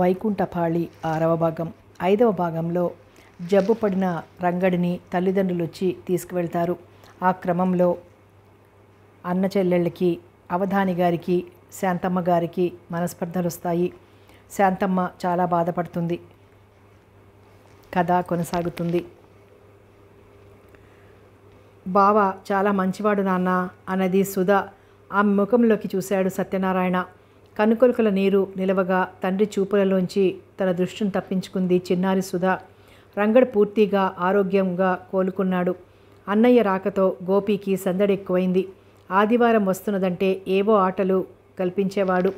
వైకుంఠపాళి ఆరవ భాగం ఐదవ భాగంలో జబ్బుపడిన రంగడిని తల్లిదండ్రులు వచ్చి తీసుకువెళ్తారు ఆ క్రమంలో అన్న చెల్లెళ్ళకి అవధాని గారికి శాంతమ్మ గారికి మనస్పర్ధలు వస్తాయి శాంతమ్మ చాలా బాధపడుతుంది కథ కొనసాగుతుంది బావ చాలా మంచివాడు నాన్న అన్నది సుధా ఆమె ముఖంలోకి చూశాడు సత్యనారాయణ కనుకొలుకల నీరు నిలవగా తండ్రి చూపులలోంచి తన దృష్టిని తప్పించుకుంది చిన్నారి సుధా రంగడు పూర్తిగా ఆరోగ్యంగా కోలుకున్నాడు అన్నయ్య రాకతో గోపీకి సందడి ఎక్కువైంది ఆదివారం వస్తున్నదంటే ఏవో ఆటలు కల్పించేవాడు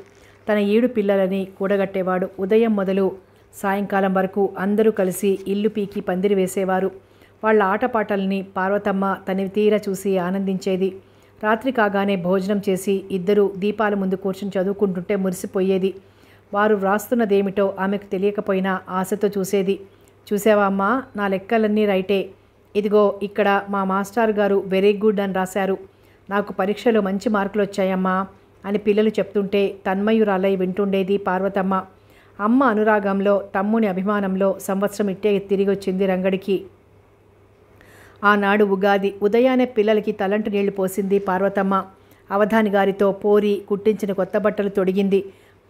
తన ఏడు పిల్లలని కూడగట్టేవాడు ఉదయం మొదలు సాయంకాలం వరకు అందరూ కలిసి ఇల్లు పీకి పందిరి వేసేవారు వాళ్ళ ఆటపాటల్ని పార్వతమ్మ తనివి తీర చూసి ఆనందించేది రాత్రి కాగానే భోజనం చేసి ఇద్దరూ దీపాల ముందు కూర్చుని చదువుకుంటుంటే మురిసిపోయేది వారు వ్రాస్తున్నదేమిటో ఆమెకు తెలియకపోయినా ఆశతో చూసేది చూసావా అమ్మా నా లెక్కలన్నీ రైటే ఇదిగో ఇక్కడ మా మాస్టర్ గారు వెరీ గుడ్ అని రాశారు నాకు పరీక్షలో మంచి మార్కులు వచ్చాయమ్మా అని పిల్లలు చెప్తుంటే తన్మయురాలై వింటుండేది పార్వతమ్మ అమ్మ అనురాగంలో తమ్ముని అభిమానంలో సంవత్సరం ఇట్టే తిరిగి వచ్చింది రంగడికి ఆనాడు ఉగాది ఉదయానే పిల్లలకి తలంటు నీళ్లు పోసింది పార్వతమ్మ అవధాని గారితో పోరి కుట్టించిన కొత్త బట్టలు తొడిగింది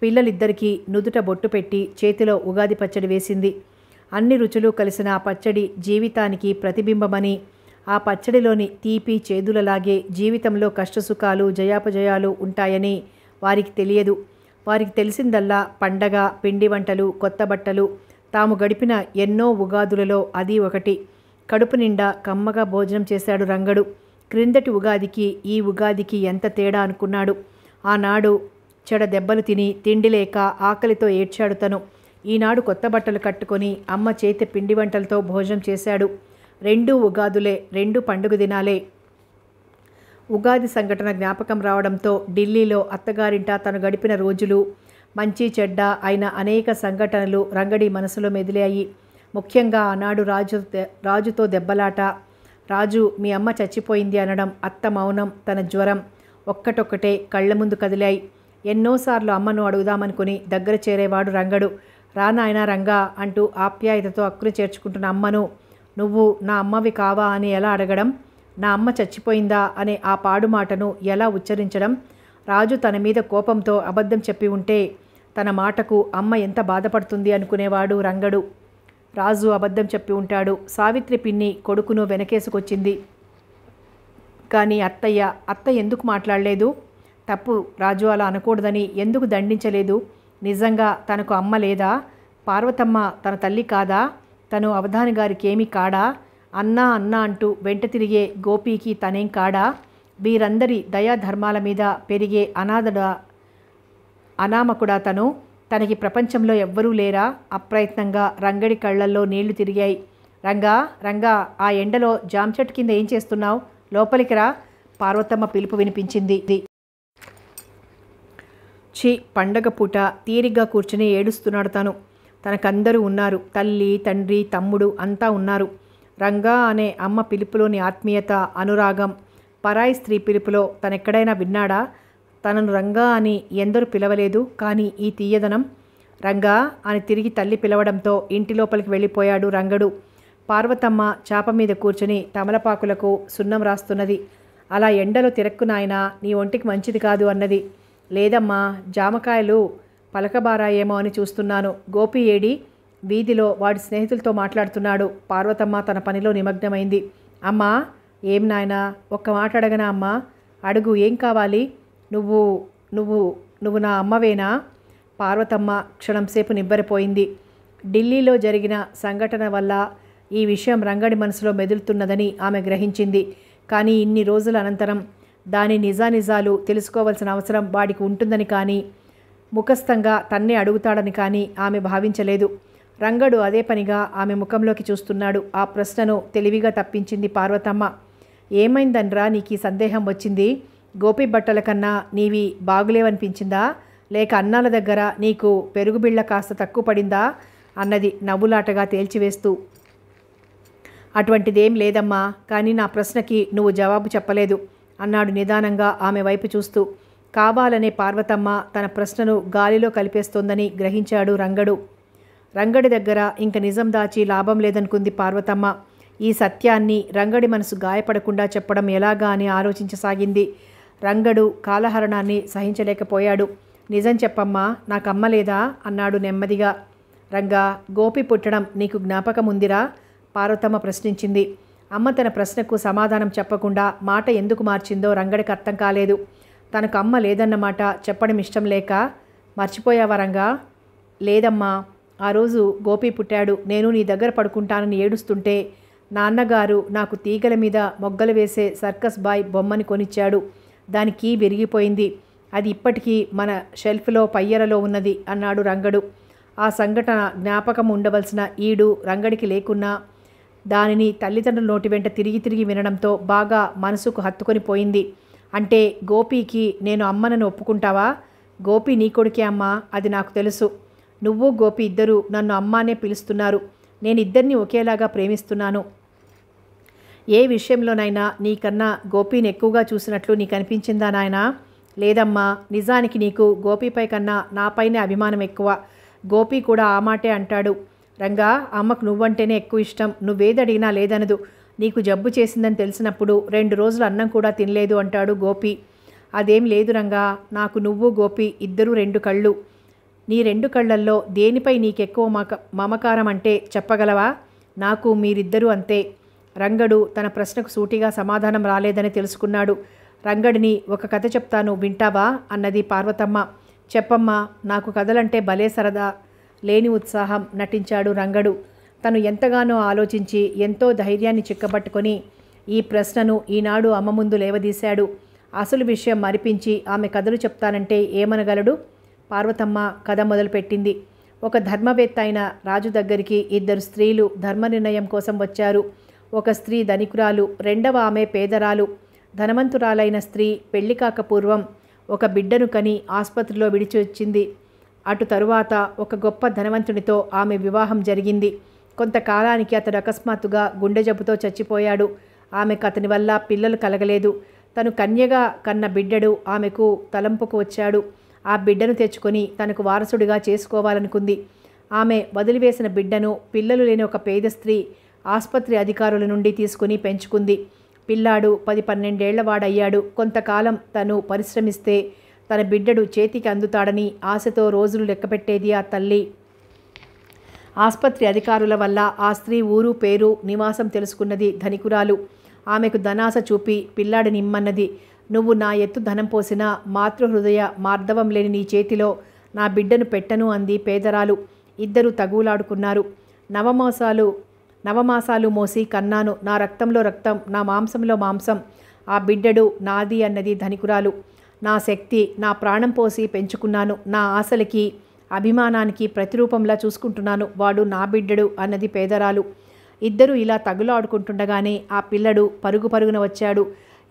పిల్లలిద్దరికీ నుదుట బొట్టు పెట్టి చేతిలో ఉగాది పచ్చడి వేసింది అన్ని రుచులు కలిసిన ఆ పచ్చడి జీవితానికి ప్రతిబింబమని ఆ పచ్చడిలోని తీపి చేదులలాగే జీవితంలో కష్టసుఖాలు జయాపజయాలు ఉంటాయని వారికి తెలియదు వారికి తెలిసిందల్లా పండగ పిండి వంటలు కొత్త బట్టలు తాము గడిపిన ఎన్నో ఉగాదులలో అది ఒకటి కడుపు నిండా కమ్మగా భోజనం చేశాడు రంగడు క్రిందటి ఉగాదికి ఈ ఉగాదికి ఎంత తేడా అనుకున్నాడు ఆనాడు చెడ దెబ్బలు తిని తిండి లేక ఆకలితో ఏడ్చాడు తను ఈనాడు కొత్త బట్టలు కట్టుకొని అమ్మ చేతి పిండి వంటలతో భోజనం చేశాడు రెండు ఉగాదులే రెండు పండుగ దినాలే ఉగాది సంఘటన జ్ఞాపకం రావడంతో ఢిల్లీలో అత్తగారింట తను గడిపిన రోజులు మంచి చెడ్డ అయిన అనేక సంఘటనలు రంగడి మనసులో మెదిలాయి ముఖ్యంగా ఆనాడు రాజు రాజుతో దెబ్బలాట రాజు మీ అమ్మ చచ్చిపోయింది అనడం అత్త మౌనం తన జ్వరం ఒక్కటొక్కటే కళ్ళ ముందు కదిలాయి ఎన్నోసార్లు అమ్మను అడుగుదామనుకుని దగ్గర చేరేవాడు రంగడు రానాయన రంగా అంటూ ఆప్యాయతతో అక్కులు చేర్చుకుంటున్న అమ్మను నువ్వు నా అమ్మవి కావా అని ఎలా అడగడం నా అమ్మ చచ్చిపోయిందా అనే ఆ పాడు మాటను ఎలా ఉచ్చరించడం రాజు తన మీద కోపంతో అబద్ధం చెప్పి ఉంటే తన మాటకు అమ్మ ఎంత బాధపడుతుంది అనుకునేవాడు రంగడు రాజు అబద్ధం చెప్పి ఉంటాడు సావిత్రి పిన్ని కొడుకును వెనకేసుకొచ్చింది కానీ అత్తయ్య అత్త ఎందుకు మాట్లాడలేదు తప్పు రాజు అలా అనకూడదని ఎందుకు దండించలేదు నిజంగా తనకు అమ్మ లేదా పార్వతమ్మ తన తల్లి కాదా తను అవధాని గారికి ఏమీ కాడా అన్నా అన్నా అంటూ వెంట తిరిగే గోపీకి తనేం కాడా వీరందరి దయాధర్మాల మీద పెరిగే అనాథడా అనామకుడా తను తనకి ప్రపంచంలో ఎవ్వరూ లేరా అప్రయత్నంగా రంగడి కళ్ళల్లో నీళ్లు తిరిగాయి రంగా రంగా ఆ ఎండలో జామ్ చెట్టు కింద ఏం చేస్తున్నావు లోపలికి రా పార్వతమ్మ పిలుపు వినిపించింది చి పండగ పూట తీరిగ్గా కూర్చుని ఏడుస్తున్నాడు తను తనకందరూ ఉన్నారు తల్లి తండ్రి తమ్ముడు అంతా ఉన్నారు రంగా అనే అమ్మ పిలుపులోని ఆత్మీయత అనురాగం పరాయి స్త్రీ పిలుపులో తనెక్కడైనా విన్నాడా తనను రంగా అని ఎందరూ పిలవలేదు కానీ ఈ తీయదనం రంగా అని తిరిగి తల్లి పిలవడంతో ఇంటి లోపలికి వెళ్ళిపోయాడు రంగడు పార్వతమ్మ చాప మీద కూర్చుని తమలపాకులకు సున్నం రాస్తున్నది అలా ఎండలో తిరక్కునాయన నీ ఒంటికి మంచిది కాదు అన్నది లేదమ్మా జామకాయలు పలకబారాయేమో అని చూస్తున్నాను గోపి ఏడి వీధిలో వాడి స్నేహితులతో మాట్లాడుతున్నాడు పార్వతమ్మ తన పనిలో నిమగ్నమైంది అమ్మా ఏం నాయనా ఒక్క మాట అడగనా అమ్మా అడుగు ఏం కావాలి నువ్వు నువ్వు నువ్వు నా అమ్మవేనా పార్వతమ్మ క్షణంసేపు నిబ్బరిపోయింది ఢిల్లీలో జరిగిన సంఘటన వల్ల ఈ విషయం రంగడి మనసులో మెదులుతున్నదని ఆమె గ్రహించింది కానీ ఇన్ని రోజుల అనంతరం దాని నిజానిజాలు తెలుసుకోవాల్సిన అవసరం వాడికి ఉంటుందని కానీ ముఖస్థంగా తన్నే అడుగుతాడని కానీ ఆమె భావించలేదు రంగడు అదే పనిగా ఆమె ముఖంలోకి చూస్తున్నాడు ఆ ప్రశ్నను తెలివిగా తప్పించింది పార్వతమ్మ ఏమైందనరా నీకు సందేహం వచ్చింది గోపి బట్టల కన్నా నీవి బాగులేవనిపించిందా లేక అన్నాల దగ్గర నీకు పెరుగుబిళ్ళ కాస్త తక్కువ పడిందా అన్నది నవ్వులాటగా తేల్చివేస్తూ అటువంటిదేం లేదమ్మా కానీ నా ప్రశ్నకి నువ్వు జవాబు చెప్పలేదు అన్నాడు నిదానంగా ఆమె వైపు చూస్తూ కావాలనే పార్వతమ్మ తన ప్రశ్నను గాలిలో కలిపేస్తోందని గ్రహించాడు రంగడు రంగడి దగ్గర ఇంక నిజం దాచి లాభం లేదనుకుంది పార్వతమ్మ ఈ సత్యాన్ని రంగడి మనసు గాయపడకుండా చెప్పడం ఎలాగా అని ఆలోచించసాగింది రంగడు కాలహరణాన్ని సహించలేకపోయాడు నిజం చెప్పమ్మా నాకమ్మ లేదా అన్నాడు నెమ్మదిగా రంగా గోపి పుట్టడం నీకు జ్ఞాపకముందిరా పార్వతమ్మ ప్రశ్నించింది అమ్మ తన ప్రశ్నకు సమాధానం చెప్పకుండా మాట ఎందుకు మార్చిందో రంగడికి అర్థం కాలేదు తనకు అమ్మ లేదన్నమాట చెప్పడం ఇష్టం లేక మర్చిపోయావా రంగా లేదమ్మా ఆ రోజు గోపి పుట్టాడు నేను నీ దగ్గర పడుకుంటానని ఏడుస్తుంటే నాన్నగారు నాకు తీగల మీద మొగ్గలు వేసే సర్కస్ బాయ్ బొమ్మని కొనిచ్చాడు దాని కీ విరిగిపోయింది అది ఇప్పటికీ మన షెల్ఫ్లో పయ్యరలో ఉన్నది అన్నాడు రంగడు ఆ సంఘటన జ్ఞాపకం ఉండవలసిన ఈడు రంగడికి లేకున్నా దానిని తల్లిదండ్రుల నోటి వెంట తిరిగి తిరిగి వినడంతో బాగా మనసుకు హత్తుకొని పోయింది అంటే గోపీకి నేను అమ్మనని ఒప్పుకుంటావా గోపి నీ కొడుకే అమ్మ అది నాకు తెలుసు నువ్వు గోపి ఇద్దరు నన్ను అమ్మానే పిలుస్తున్నారు నేను ఇద్దరిని ఒకేలాగా ప్రేమిస్తున్నాను ఏ విషయంలోనైనా నీకన్నా గోపిని ఎక్కువగా చూసినట్లు నీకు అనిపించిందా నాయన లేదమ్మా నిజానికి నీకు గోపిపై కన్నా నాపైనే అభిమానం ఎక్కువ గోపి కూడా ఆ మాటే అంటాడు రంగా అమ్మకు నువ్వంటేనే ఎక్కువ ఇష్టం నువ్వేదడిగినా లేదనదు నీకు జబ్బు చేసిందని తెలిసినప్పుడు రెండు రోజులు అన్నం కూడా తినలేదు అంటాడు గోపి అదేం లేదు రంగా నాకు నువ్వు గోపి ఇద్దరు రెండు కళ్ళు నీ రెండు కళ్ళల్లో దేనిపై నీకెక్కువ మమకారం అంటే చెప్పగలవా నాకు మీరిద్దరూ అంతే రంగడు తన ప్రశ్నకు సూటిగా సమాధానం రాలేదని తెలుసుకున్నాడు రంగడిని ఒక కథ చెప్తాను వింటావా అన్నది పార్వతమ్మ చెప్పమ్మా నాకు కథలంటే భలే సరదా లేని ఉత్సాహం నటించాడు రంగడు తను ఎంతగానో ఆలోచించి ఎంతో ధైర్యాన్ని చిక్కబట్టుకొని ఈ ప్రశ్నను ఈనాడు అమ్మ ముందు లేవదీశాడు అసలు విషయం మరిపించి ఆమె కథలు చెప్తానంటే ఏమనగలడు పార్వతమ్మ కథ మొదలుపెట్టింది ఒక ధర్మవేత్త అయిన రాజు దగ్గరికి ఇద్దరు స్త్రీలు ధర్మ నిర్ణయం కోసం వచ్చారు ఒక స్త్రీ ధనికురాలు రెండవ ఆమె పేదరాలు ధనవంతురాలైన స్త్రీ పెళ్లి కాకపూర్వం పూర్వం ఒక బిడ్డను కని ఆసుపత్రిలో విడిచి వచ్చింది అటు తరువాత ఒక గొప్ప ధనవంతునితో ఆమె వివాహం జరిగింది కొంతకాలానికి అతడు అకస్మాత్తుగా గుండె జబ్బుతో చచ్చిపోయాడు ఆమెకు అతని వల్ల పిల్లలు కలగలేదు తను కన్యగా కన్న బిడ్డడు ఆమెకు తలంపుకు వచ్చాడు ఆ బిడ్డను తెచ్చుకొని తనకు వారసుడిగా చేసుకోవాలనుకుంది ఆమె వదిలివేసిన బిడ్డను పిల్లలు లేని ఒక పేద స్త్రీ ఆసుపత్రి అధికారుల నుండి తీసుకుని పెంచుకుంది పిల్లాడు పది పన్నెండేళ్లవాడయ్యాడు కొంతకాలం తను పరిశ్రమిస్తే తన బిడ్డడు చేతికి అందుతాడని ఆశతో రోజులు లెక్కపెట్టేది ఆ తల్లి ఆసుపత్రి అధికారుల వల్ల ఆ స్త్రీ ఊరు పేరు నివాసం తెలుసుకున్నది ధనికురాలు ఆమెకు ధనాశ చూపి పిల్లాడిని ఇమ్మన్నది నువ్వు నా ఎత్తు ధనం పోసిన మాతృహృదయ మార్ధవం లేని నీ చేతిలో నా బిడ్డను పెట్టను అంది పేదరాలు ఇద్దరు తగువులాడుకున్నారు నవమాసాలు నవమాసాలు మోసి కన్నాను నా రక్తంలో రక్తం నా మాంసంలో మాంసం ఆ బిడ్డడు నాది అన్నది ధనికురాలు నా శక్తి నా ప్రాణం పోసి పెంచుకున్నాను నా ఆశలకి అభిమానానికి ప్రతిరూపంలా చూసుకుంటున్నాను వాడు నా బిడ్డడు అన్నది పేదరాలు ఇద్దరు ఇలా తగులాడుకుంటుండగానే ఆ పిల్లడు పరుగు పరుగున వచ్చాడు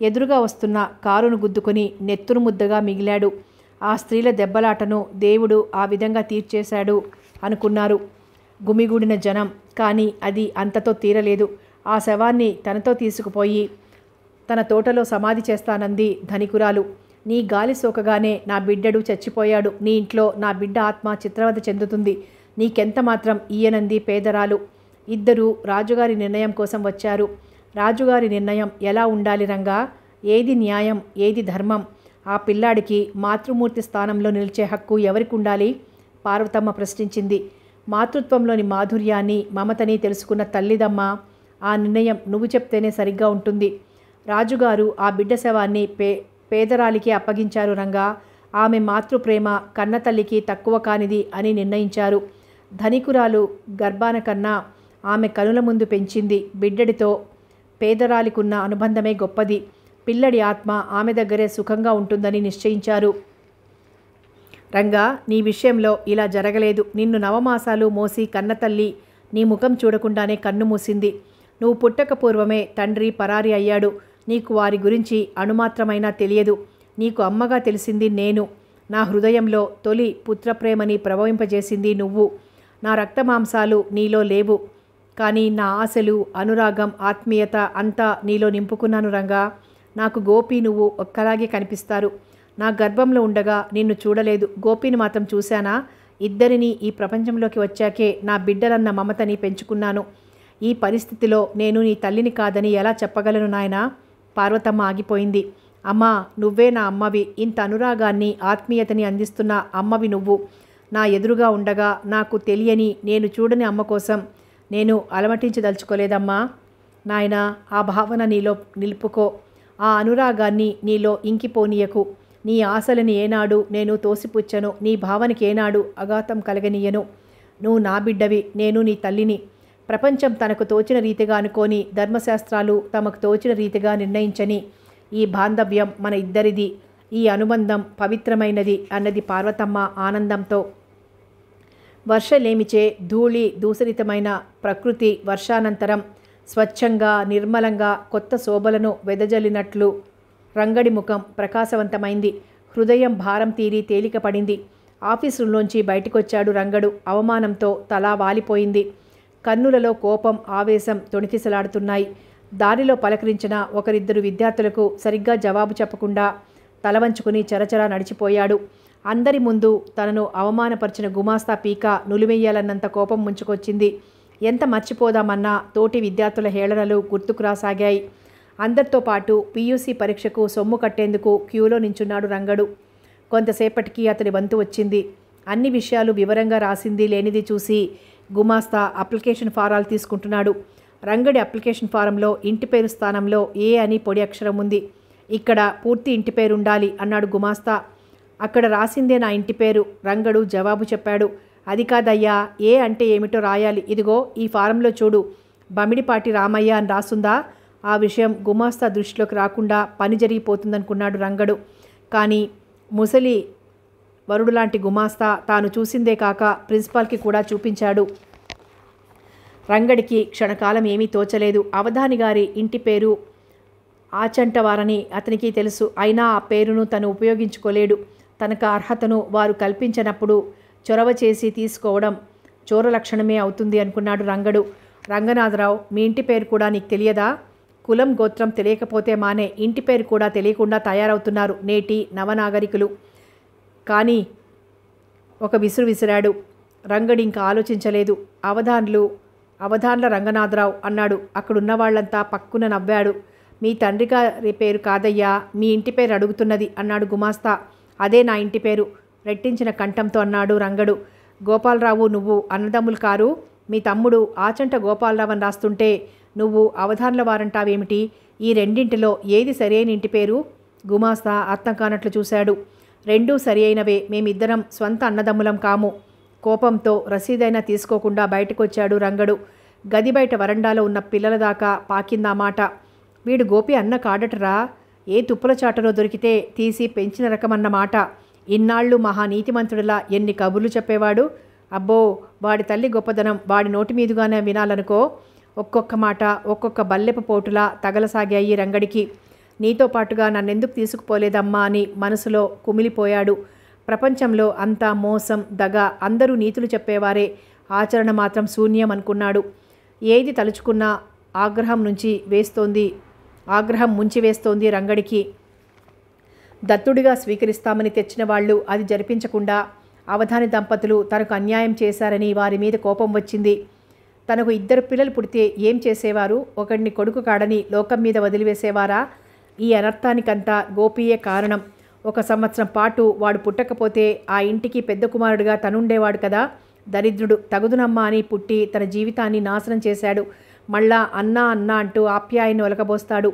ఎదురుగా వస్తున్న కారును గుద్దుకొని నెత్తురు ముద్దగా మిగిలాడు ఆ స్త్రీల దెబ్బలాటను దేవుడు ఆ విధంగా తీర్చేశాడు అనుకున్నారు గుమిగూడిన జనం కానీ అది అంతతో తీరలేదు ఆ శవాన్ని తనతో తీసుకుపోయి తన తోటలో సమాధి చేస్తానంది ధనికురాలు నీ గాలి సోకగానే నా బిడ్డడు చచ్చిపోయాడు నీ ఇంట్లో నా బిడ్డ ఆత్మ చిత్రవత చెందుతుంది నీకెంత మాత్రం ఈయనంది పేదరాలు ఇద్దరు రాజుగారి నిర్ణయం కోసం వచ్చారు రాజుగారి నిర్ణయం ఎలా ఉండాలి రంగా ఏది న్యాయం ఏది ధర్మం ఆ పిల్లాడికి మాతృమూర్తి స్థానంలో నిలిచే హక్కు ఎవరికి ఉండాలి పార్వతమ్మ ప్రశ్నించింది మాతృత్వంలోని మాధుర్యాన్ని మమతని తెలుసుకున్న తల్లిదమ్మ ఆ నిర్ణయం నువ్వు చెప్తేనే సరిగ్గా ఉంటుంది రాజుగారు ఆ బిడ్డ శవాన్ని పే పేదరాలికి అప్పగించారు రంగా ఆమె మాతృప్రేమ కన్నతల్లికి తక్కువ కానిది అని నిర్ణయించారు ధనికురాలు గర్భాన కన్నా ఆమె కనుల ముందు పెంచింది బిడ్డడితో పేదరాలికున్న అనుబంధమే గొప్పది పిల్లడి ఆత్మ ఆమె దగ్గరే సుఖంగా ఉంటుందని నిశ్చయించారు రంగా నీ విషయంలో ఇలా జరగలేదు నిన్ను నవమాసాలు మోసి కన్నతల్లి నీ ముఖం చూడకుండానే కన్ను మూసింది నువ్వు పుట్టక పూర్వమే తండ్రి పరారి అయ్యాడు నీకు వారి గురించి అణుమాత్రమైనా తెలియదు నీకు అమ్మగా తెలిసింది నేను నా హృదయంలో తొలి పుత్రప్రేమని ప్రభవింపజేసింది నువ్వు నా రక్తమాంసాలు నీలో లేవు కానీ నా ఆశలు అనురాగం ఆత్మీయత అంతా నీలో నింపుకున్నాను రంగా నాకు గోపి నువ్వు ఒక్కలాగే కనిపిస్తారు నా గర్భంలో ఉండగా నిన్ను చూడలేదు గోపిని మాత్రం చూశానా ఇద్దరిని ఈ ప్రపంచంలోకి వచ్చాకే నా బిడ్డలన్న మమతని పెంచుకున్నాను ఈ పరిస్థితిలో నేను నీ తల్లిని కాదని ఎలా చెప్పగలను నాయన పార్వతమ్మ ఆగిపోయింది అమ్మా నువ్వే నా అమ్మవి ఇంత అనురాగాన్ని ఆత్మీయతని అందిస్తున్న అమ్మవి నువ్వు నా ఎదురుగా ఉండగా నాకు తెలియని నేను చూడని అమ్మ కోసం నేను అలమటించదలుచుకోలేదమ్మా నాయన ఆ భావన నీలో నిలుపుకో ఆ అనురాగాన్ని నీలో ఇంకిపోనీయకు నీ ఆశలని ఏనాడు నేను తోసిపుచ్చను నీ భావనకి ఏనాడు అఘాతం కలగనీయను నువ్వు నా బిడ్డవి నేను నీ తల్లిని ప్రపంచం తనకు తోచిన రీతిగా అనుకొని ధర్మశాస్త్రాలు తమకు తోచిన రీతిగా నిర్ణయించని ఈ బాంధవ్యం మన ఇద్దరిది ఈ అనుబంధం పవిత్రమైనది అన్నది పార్వతమ్మ ఆనందంతో వర్షలేమిచే ధూళి దూసరితమైన ప్రకృతి వర్షానంతరం స్వచ్ఛంగా నిర్మలంగా కొత్త శోభలను వెదజల్లినట్లు రంగడి ముఖం ప్రకాశవంతమైంది హృదయం భారం తీరి తేలికపడింది ఆఫీస్ రూమ్లోంచి బయటికొచ్చాడు రంగడు అవమానంతో తలా వాలిపోయింది కన్నులలో కోపం ఆవేశం తొణికిసలాడుతున్నాయి దారిలో పలకరించిన ఒకరిద్దరు విద్యార్థులకు సరిగ్గా జవాబు చెప్పకుండా తలవంచుకుని చరచరా నడిచిపోయాడు అందరి ముందు తనను అవమానపరిచిన గుమాస్తా పీక నులిమెయ్యాలన్నంత కోపం ముంచుకొచ్చింది ఎంత మర్చిపోదామన్నా తోటి విద్యార్థుల హేళనలు గుర్తుకు రాసాగాయి అందరితో పాటు పీయూసీ పరీక్షకు సొమ్ము కట్టేందుకు క్యూలో నించున్నాడు రంగడు కొంతసేపటికి అతడి వంతు వచ్చింది అన్ని విషయాలు వివరంగా రాసింది లేనిది చూసి గుమాస్తా అప్లికేషన్ ఫారాలు తీసుకుంటున్నాడు రంగడి అప్లికేషన్ ఫారంలో ఇంటి పేరు స్థానంలో ఏ అని పొడి అక్షరం ఉంది ఇక్కడ పూర్తి ఇంటి పేరు ఉండాలి అన్నాడు గుమాస్తా అక్కడ రాసిందే నా ఇంటి పేరు రంగడు జవాబు చెప్పాడు అది కాదయ్యా ఏ అంటే ఏమిటో రాయాలి ఇదిగో ఈ ఫారంలో చూడు బమిడిపాటి రామయ్య అని రాసుందా ఆ విషయం గుమాస్తా దృష్టిలోకి రాకుండా పని జరిగిపోతుందనుకున్నాడు రంగడు కానీ ముసలి వరుడు లాంటి గుమాస్తా తాను చూసిందే కాక ప్రిన్సిపాల్కి కూడా చూపించాడు రంగడికి క్షణకాలం ఏమీ తోచలేదు అవధాని గారి ఇంటి పేరు ఆచంటవారని అతనికి తెలుసు అయినా ఆ పేరును తను ఉపయోగించుకోలేడు తనకు అర్హతను వారు కల్పించినప్పుడు చొరవ చేసి తీసుకోవడం చోర లక్షణమే అవుతుంది అనుకున్నాడు రంగడు రంగనాథరావు మీ ఇంటి పేరు కూడా నీకు తెలియదా కులం గోత్రం తెలియకపోతే మానే ఇంటి పేరు కూడా తెలియకుండా తయారవుతున్నారు నేటి నవనాగరికులు కానీ ఒక విసురు విసిరాడు రంగడి ఇంకా ఆలోచించలేదు అవధాన్లు అవధాన్ల రంగనాథరావు అన్నాడు అక్కడున్న వాళ్ళంతా పక్కున నవ్వాడు మీ తండ్రి గారి పేరు కాదయ్యా మీ ఇంటి పేరు అడుగుతున్నది అన్నాడు గుమాస్తా అదే నా ఇంటి పేరు రెట్టించిన కంఠంతో అన్నాడు రంగడు గోపాలరావు నువ్వు అన్నదమ్ములు కారు మీ తమ్ముడు ఆచంట గోపాలరావు అని రాస్తుంటే నువ్వు అవధానుల వారంటావేమిటి ఈ రెండింటిలో ఏది సరైన ఇంటి పేరు గుమాస్తా అర్థం కానట్లు చూశాడు రెండూ సరి అయినవే మేమిద్దరం స్వంత అన్నదమ్ములం కాము కోపంతో రసీదైనా తీసుకోకుండా బయటకొచ్చాడు రంగడు గది బయట వరండాలో ఉన్న పిల్లల దాకా పాకిందా మాట వీడు గోపి అన్న కాడటరా ఏ తుప్పుల చాటలో దొరికితే తీసి పెంచిన రకమన్నమాట ఇన్నాళ్ళు మహానీతిమంతుడిలా ఎన్ని కబుర్లు చెప్పేవాడు అబ్బో వాడి తల్లి గొప్పదనం వాడి నోటి మీదుగానే వినాలనుకో ఒక్కొక్క మాట ఒక్కొక్క బల్లెపు పోటులా తగలసాగాయి రంగడికి నీతో పాటుగా నన్నెందుకు తీసుకుపోలేదమ్మా అని మనసులో కుమిలిపోయాడు ప్రపంచంలో అంతా మోసం దగ అందరూ నీతులు చెప్పేవారే ఆచరణ మాత్రం శూన్యం అనుకున్నాడు ఏది తలుచుకున్నా ఆగ్రహం నుంచి వేస్తోంది ఆగ్రహం ముంచి వేస్తోంది రంగడికి దత్తుడిగా స్వీకరిస్తామని తెచ్చిన వాళ్ళు అది జరిపించకుండా అవధాని దంపతులు తనకు అన్యాయం చేశారని వారి మీద కోపం వచ్చింది తనకు ఇద్దరు పిల్లలు పుడితే ఏం చేసేవారు ఒకడిని కొడుకు కాడని లోకం మీద వదిలివేసేవారా ఈ అనర్థానికంతా గోపియే కారణం ఒక సంవత్సరం పాటు వాడు పుట్టకపోతే ఆ ఇంటికి పెద్ద కుమారుడిగా తనుండేవాడు కదా దరిద్రుడు తగుదునమ్మ అని పుట్టి తన జీవితాన్ని నాశనం చేశాడు మళ్ళా అన్నా అన్న అంటూ ఆప్యాయన్ని ఒలకబోస్తాడు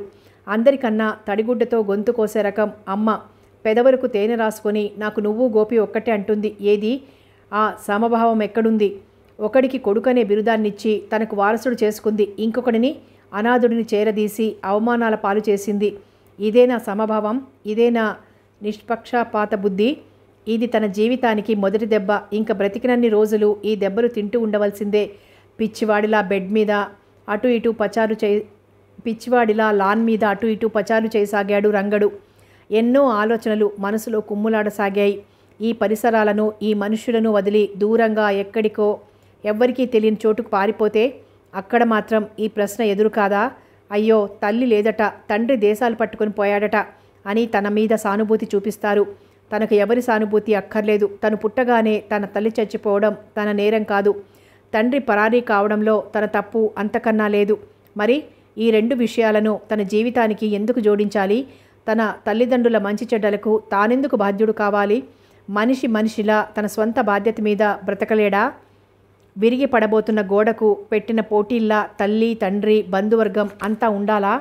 అందరికన్నా తడిగుడ్డతో గొంతు కోసే రకం అమ్మ పెదవులకు తేనె రాసుకొని నాకు నువ్వు గోపి ఒక్కటే అంటుంది ఏది ఆ సమభావం ఎక్కడుంది ఒకడికి కొడుకనే బిరుదాన్నిచ్చి తనకు వారసుడు చేసుకుంది ఇంకొకడిని అనాథుడిని చేరదీసి అవమానాల పాలు చేసింది ఇదేనా సమభావం ఇదేనా నిష్పక్షపాత బుద్ధి ఇది తన జీవితానికి మొదటి దెబ్బ ఇంకా బ్రతికినన్ని రోజులు ఈ దెబ్బలు తింటూ ఉండవలసిందే పిచ్చివాడిలా బెడ్ మీద అటు ఇటు పచారు చే పిచ్చివాడిలా లాన్ మీద అటు ఇటు పచారు చేయసాగాడు రంగడు ఎన్నో ఆలోచనలు మనసులో కుమ్ములాడసాగాయి ఈ పరిసరాలను ఈ మనుషులను వదిలి దూరంగా ఎక్కడికో ఎవ్వరికీ తెలియని చోటుకు పారిపోతే అక్కడ మాత్రం ఈ ప్రశ్న ఎదురు కాదా అయ్యో తల్లి లేదట తండ్రి దేశాలు పట్టుకొని పోయాడట అని తన మీద సానుభూతి చూపిస్తారు తనకు ఎవరి సానుభూతి అక్కర్లేదు తను పుట్టగానే తన తల్లి చచ్చిపోవడం తన నేరం కాదు తండ్రి పరారీ కావడంలో తన తప్పు అంతకన్నా లేదు మరి ఈ రెండు విషయాలను తన జీవితానికి ఎందుకు జోడించాలి తన తల్లిదండ్రుల మంచి చెడ్డలకు తానెందుకు బాధ్యుడు కావాలి మనిషి మనిషిలా తన స్వంత బాధ్యత మీద బ్రతకలేడా విరిగి పడబోతున్న గోడకు పెట్టిన పోటీల్లా తల్లి తండ్రి బంధువర్గం అంతా ఉండాలా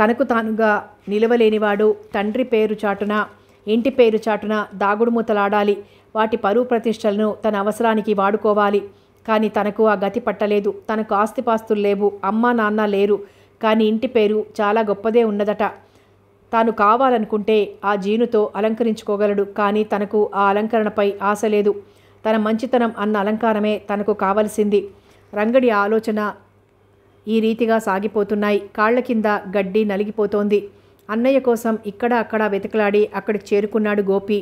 తనకు తానుగా నిలవలేనివాడు తండ్రి పేరు చాటున ఇంటి పేరు చాటున దాగుడుమూతలాడాలి వాటి పరువు ప్రతిష్టలను తన అవసరానికి వాడుకోవాలి కానీ తనకు ఆ గతి పట్టలేదు తనకు ఆస్తిపాస్తులు లేవు అమ్మా నాన్న లేరు కానీ ఇంటి పేరు చాలా గొప్పదే ఉన్నదట తాను కావాలనుకుంటే ఆ జీనుతో అలంకరించుకోగలడు కానీ తనకు ఆ అలంకరణపై ఆశ లేదు తన మంచితనం అన్న అలంకారమే తనకు కావలసింది రంగడి ఆలోచన ఈ రీతిగా సాగిపోతున్నాయి కాళ్ల కింద గడ్డి నలిగిపోతోంది అన్నయ్య కోసం ఇక్కడ అక్కడ వెతకలాడి అక్కడికి చేరుకున్నాడు గోపి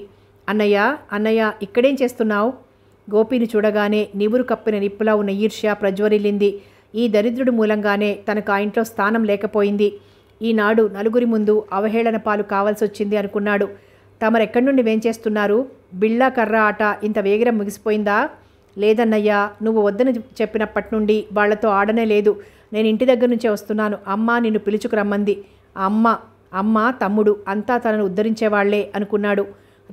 అన్నయ్య అన్నయ్య ఇక్కడేం చేస్తున్నావు గోపిని చూడగానే నివురు కప్పిన నిప్పులా ఉన్న ఈర్ష్య ప్రజ్వరిల్లింది ఈ దరిద్రుడి మూలంగానే తనకు ఆ ఇంట్లో స్థానం లేకపోయింది ఈనాడు నలుగురి ముందు అవహేళన పాలు కావాల్సి వచ్చింది అనుకున్నాడు తమరెక్కడి నుండి వేంచేస్తున్నారు బిళ్ళా కర్ర ఆట ఇంత వేగిరం ముగిసిపోయిందా లేదన్నయ్యా నువ్వు వద్దని చెప్పినప్పటి నుండి వాళ్లతో ఆడనే లేదు నేను ఇంటి దగ్గర నుంచే వస్తున్నాను అమ్మ నిన్ను పిలుచుకురమ్మంది అమ్మ అమ్మ తమ్ముడు అంతా తనను ఉద్ధరించేవాళ్లే అనుకున్నాడు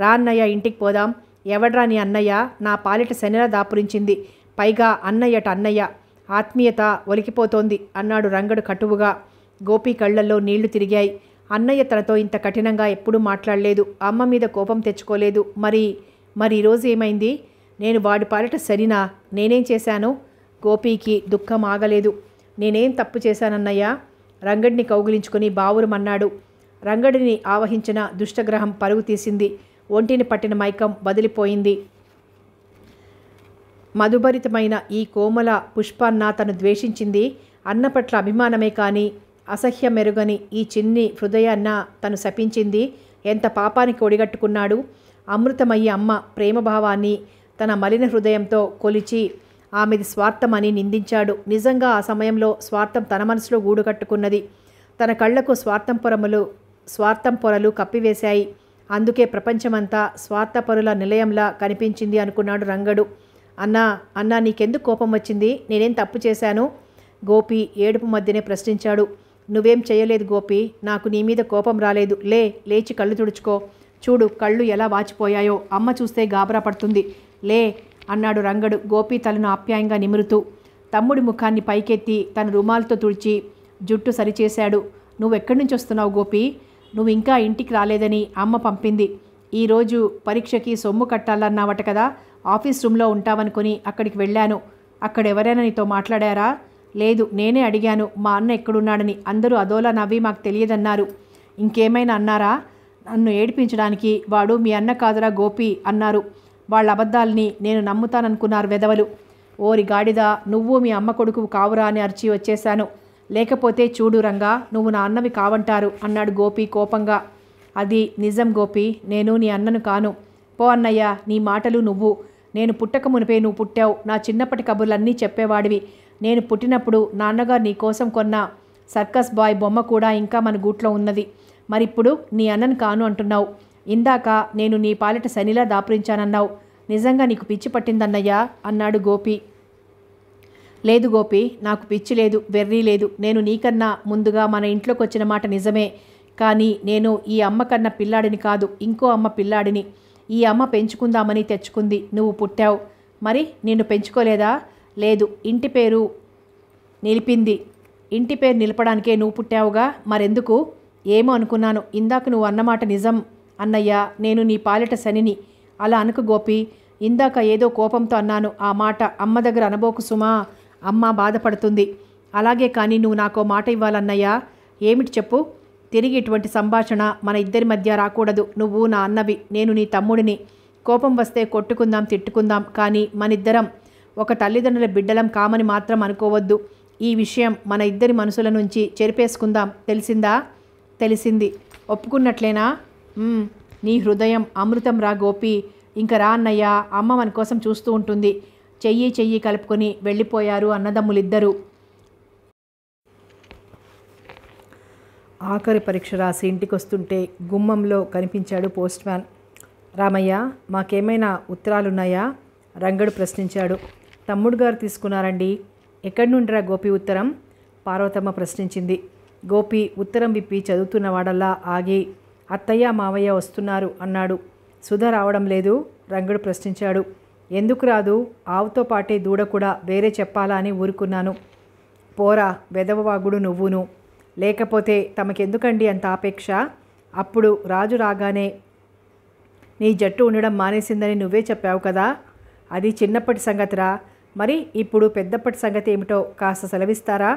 రా అన్నయ్య ఇంటికి పోదాం ఎవడ్రా నీ అన్నయ్య నా పాలిట శనిల దాపురించింది పైగా అన్నయ్యట అన్నయ్య ఆత్మీయత ఒలికిపోతోంది అన్నాడు రంగడు కటువుగా గోపి కళ్ళల్లో నీళ్లు తిరిగాయి అన్నయ్య తనతో ఇంత కఠినంగా ఎప్పుడూ మాట్లాడలేదు అమ్మ మీద కోపం తెచ్చుకోలేదు మరి మరి ఈరోజు ఏమైంది నేను వాడి పాలట సరినా నేనేం చేశాను గోపీకి దుఃఖం ఆగలేదు నేనేం తప్పు చేశానన్నయ్య రంగడిని కౌగిలించుకుని బావురమన్నాడు రంగడిని ఆవహించిన దుష్టగ్రహం పరుగు తీసింది ఒంటిని పట్టిన మైకం వదిలిపోయింది మధుభరితమైన ఈ కోమల పుష్పాన్న తను ద్వేషించింది అన్న పట్ల అభిమానమే కానీ అసహ్యమెరుగని ఈ చిన్ని హృదయాన్న తను శపించింది ఎంత పాపానికి ఒడిగట్టుకున్నాడు అమృతమయ్యి అమ్మ ప్రేమభావాన్ని తన మలిన హృదయంతో కొలిచి ఆమెది స్వార్థం అని నిందించాడు నిజంగా ఆ సమయంలో స్వార్థం తన మనసులో గూడుకట్టుకున్నది తన కళ్లకు స్వార్థం పొరములు స్వార్థం పొరలు కప్పివేశాయి అందుకే ప్రపంచమంతా స్వార్థపరుల నిలయంలా కనిపించింది అనుకున్నాడు రంగడు అన్నా అన్నా నీకెందుకు కోపం వచ్చింది నేనేం తప్పు చేశాను గోపి ఏడుపు మధ్యనే ప్రశ్నించాడు నువ్వేం చేయలేదు గోపి నాకు నీ మీద కోపం రాలేదు లే లేచి కళ్ళు తుడుచుకో చూడు కళ్ళు ఎలా వాచిపోయాయో అమ్మ చూస్తే గాబరా పడుతుంది లే అన్నాడు రంగడు గోపి తలను ఆప్యాయంగా నిమురుతూ తమ్ముడి ముఖాన్ని పైకెత్తి తన రుమాలతో తుడిచి జుట్టు సరిచేశాడు నువ్వెక్కడి నుంచి వస్తున్నావు గోపి నువ్వు ఇంకా ఇంటికి రాలేదని అమ్మ పంపింది ఈరోజు పరీక్షకి సొమ్ము కట్టాలన్నావట కదా ఆఫీస్ రూమ్లో ఉంటావనుకుని అక్కడికి వెళ్ళాను అక్కడ ఎవరైనా నీతో మాట్లాడారా లేదు నేనే అడిగాను మా అన్న ఎక్కడున్నాడని అందరూ అదోలా నవ్వి మాకు తెలియదన్నారు ఇంకేమైనా అన్నారా నన్ను ఏడిపించడానికి వాడు మీ అన్న కాదురా గోపి అన్నారు వాళ్ళ అబద్ధాలని నేను నమ్ముతాననుకున్నారు వెదవలు ఓరి గాడిద నువ్వు మీ అమ్మ కొడుకు కావురా అని అరిచి వచ్చేశాను లేకపోతే చూడు రంగా నువ్వు నా అన్నవి కావంటారు అన్నాడు గోపి కోపంగా అది నిజం గోపి నేను నీ అన్నను కాను పో అన్నయ్య నీ మాటలు నువ్వు నేను పుట్టక మునిపే నువ్వు పుట్టావు నా చిన్నప్పటి కబుర్లన్నీ చెప్పేవాడివి నేను పుట్టినప్పుడు నాన్నగారు నీ కోసం కొన్న సర్కస్ బాయ్ బొమ్మ కూడా ఇంకా మన గూట్లో ఉన్నది మరిప్పుడు నీ అన్నను కాను అంటున్నావు ఇందాక నేను నీ పాలిట శనిలా దాపురించానన్నావు నిజంగా నీకు పిచ్చి పట్టిందన్నయ్యా అన్నాడు గోపి లేదు గోపి నాకు పిచ్చి లేదు వెర్రీ లేదు నేను నీకన్నా ముందుగా మన ఇంట్లోకి వచ్చిన మాట నిజమే కానీ నేను ఈ అమ్మ కన్నా పిల్లాడిని కాదు ఇంకో అమ్మ పిల్లాడిని ఈ అమ్మ పెంచుకుందామని తెచ్చుకుంది నువ్వు పుట్టావు మరి నిన్ను పెంచుకోలేదా లేదు ఇంటి పేరు నిలిపింది ఇంటి పేరు నిలపడానికే నువ్వు పుట్టావుగా మరెందుకు ఏమో అనుకున్నాను ఇందాక నువ్వు అన్నమాట నిజం అన్నయ్య నేను నీ పాలిట శనిని అలా అనుకు గోపి ఇందాక ఏదో కోపంతో అన్నాను ఆ మాట అమ్మ దగ్గర అనబోకు సుమా అమ్మ బాధపడుతుంది అలాగే కానీ నువ్వు నాకో మాట ఇవ్వాలన్నయ్యా ఏమిటి చెప్పు తిరిగి ఇటువంటి సంభాషణ మన ఇద్దరి మధ్య రాకూడదు నువ్వు నా అన్నవి నేను నీ తమ్ముడిని కోపం వస్తే కొట్టుకుందాం తిట్టుకుందాం కానీ మనిద్దరం ఒక తల్లిదండ్రుల బిడ్డలం కామని మాత్రం అనుకోవద్దు ఈ విషయం మన ఇద్దరి మనసుల నుంచి చెరిపేసుకుందాం తెలిసిందా తెలిసింది ఒప్పుకున్నట్లేనా నీ హృదయం అమృతం రా గోపి ఇంకా రా అన్నయ్య అమ్మ మన కోసం చూస్తూ ఉంటుంది చెయ్యి చెయ్యి కలుపుకొని వెళ్ళిపోయారు అన్నదమ్ములిద్దరూ ఆఖరి పరీక్ష రాసి ఇంటికి వస్తుంటే గుమ్మంలో కనిపించాడు పోస్ట్మ్యాన్ రామయ్య మాకేమైనా ఉత్తరాలున్నాయా రంగడు ప్రశ్నించాడు తమ్ముడు గారు తీసుకున్నారండి ఎక్కడి నుండిరా గోపి ఉత్తరం పార్వతమ్మ ప్రశ్నించింది గోపి ఉత్తరం విప్పి చదువుతున్న వాడల్లా ఆగి అత్తయ్య మావయ్య వస్తున్నారు అన్నాడు సుధ రావడం లేదు రంగుడు ప్రశ్నించాడు ఎందుకు రాదు ఆవుతో పాటే దూడ కూడా వేరే చెప్పాలా అని ఊరుకున్నాను పోరా వెదవవాగుడు నువ్వును లేకపోతే తమకెందుకండి అంత ఆపేక్ష అప్పుడు రాజు రాగానే నీ జట్టు ఉండడం మానేసిందని నువ్వే చెప్పావు కదా అది చిన్నప్పటి సంగతిరా మరి ఇప్పుడు పెద్దప్పటి సంగతి ఏమిటో కాస్త సెలవిస్తారా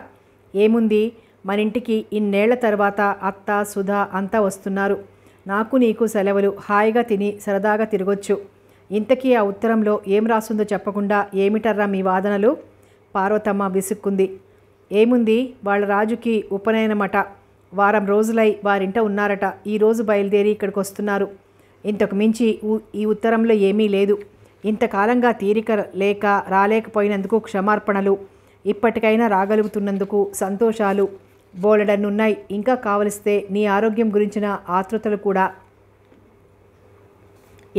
ఏముంది మన ఇంటికి ఇన్నేళ్ల తర్వాత అత్త సుధా అంతా వస్తున్నారు నాకు నీకు సెలవులు హాయిగా తిని సరదాగా తిరగొచ్చు ఇంతకీ ఆ ఉత్తరంలో ఏం రాసుందో చెప్పకుండా ఏమిటర్రా మీ వాదనలు పార్వతమ్మ విసుక్కుంది ఏముంది వాళ్ళ రాజుకి ఉపనయనమట వారం రోజులై వారింట ఉన్నారట ఈరోజు బయలుదేరి ఇక్కడికి వస్తున్నారు ఇంతకు మించి ఈ ఉత్తరంలో ఏమీ లేదు ఇంతకాలంగా తీరిక లేక రాలేకపోయినందుకు క్షమార్పణలు ఇప్పటికైనా రాగలుగుతున్నందుకు సంతోషాలు బోలెడన్నున్నాయి ఇంకా కావలిస్తే నీ ఆరోగ్యం గురించిన ఆతృతలు కూడా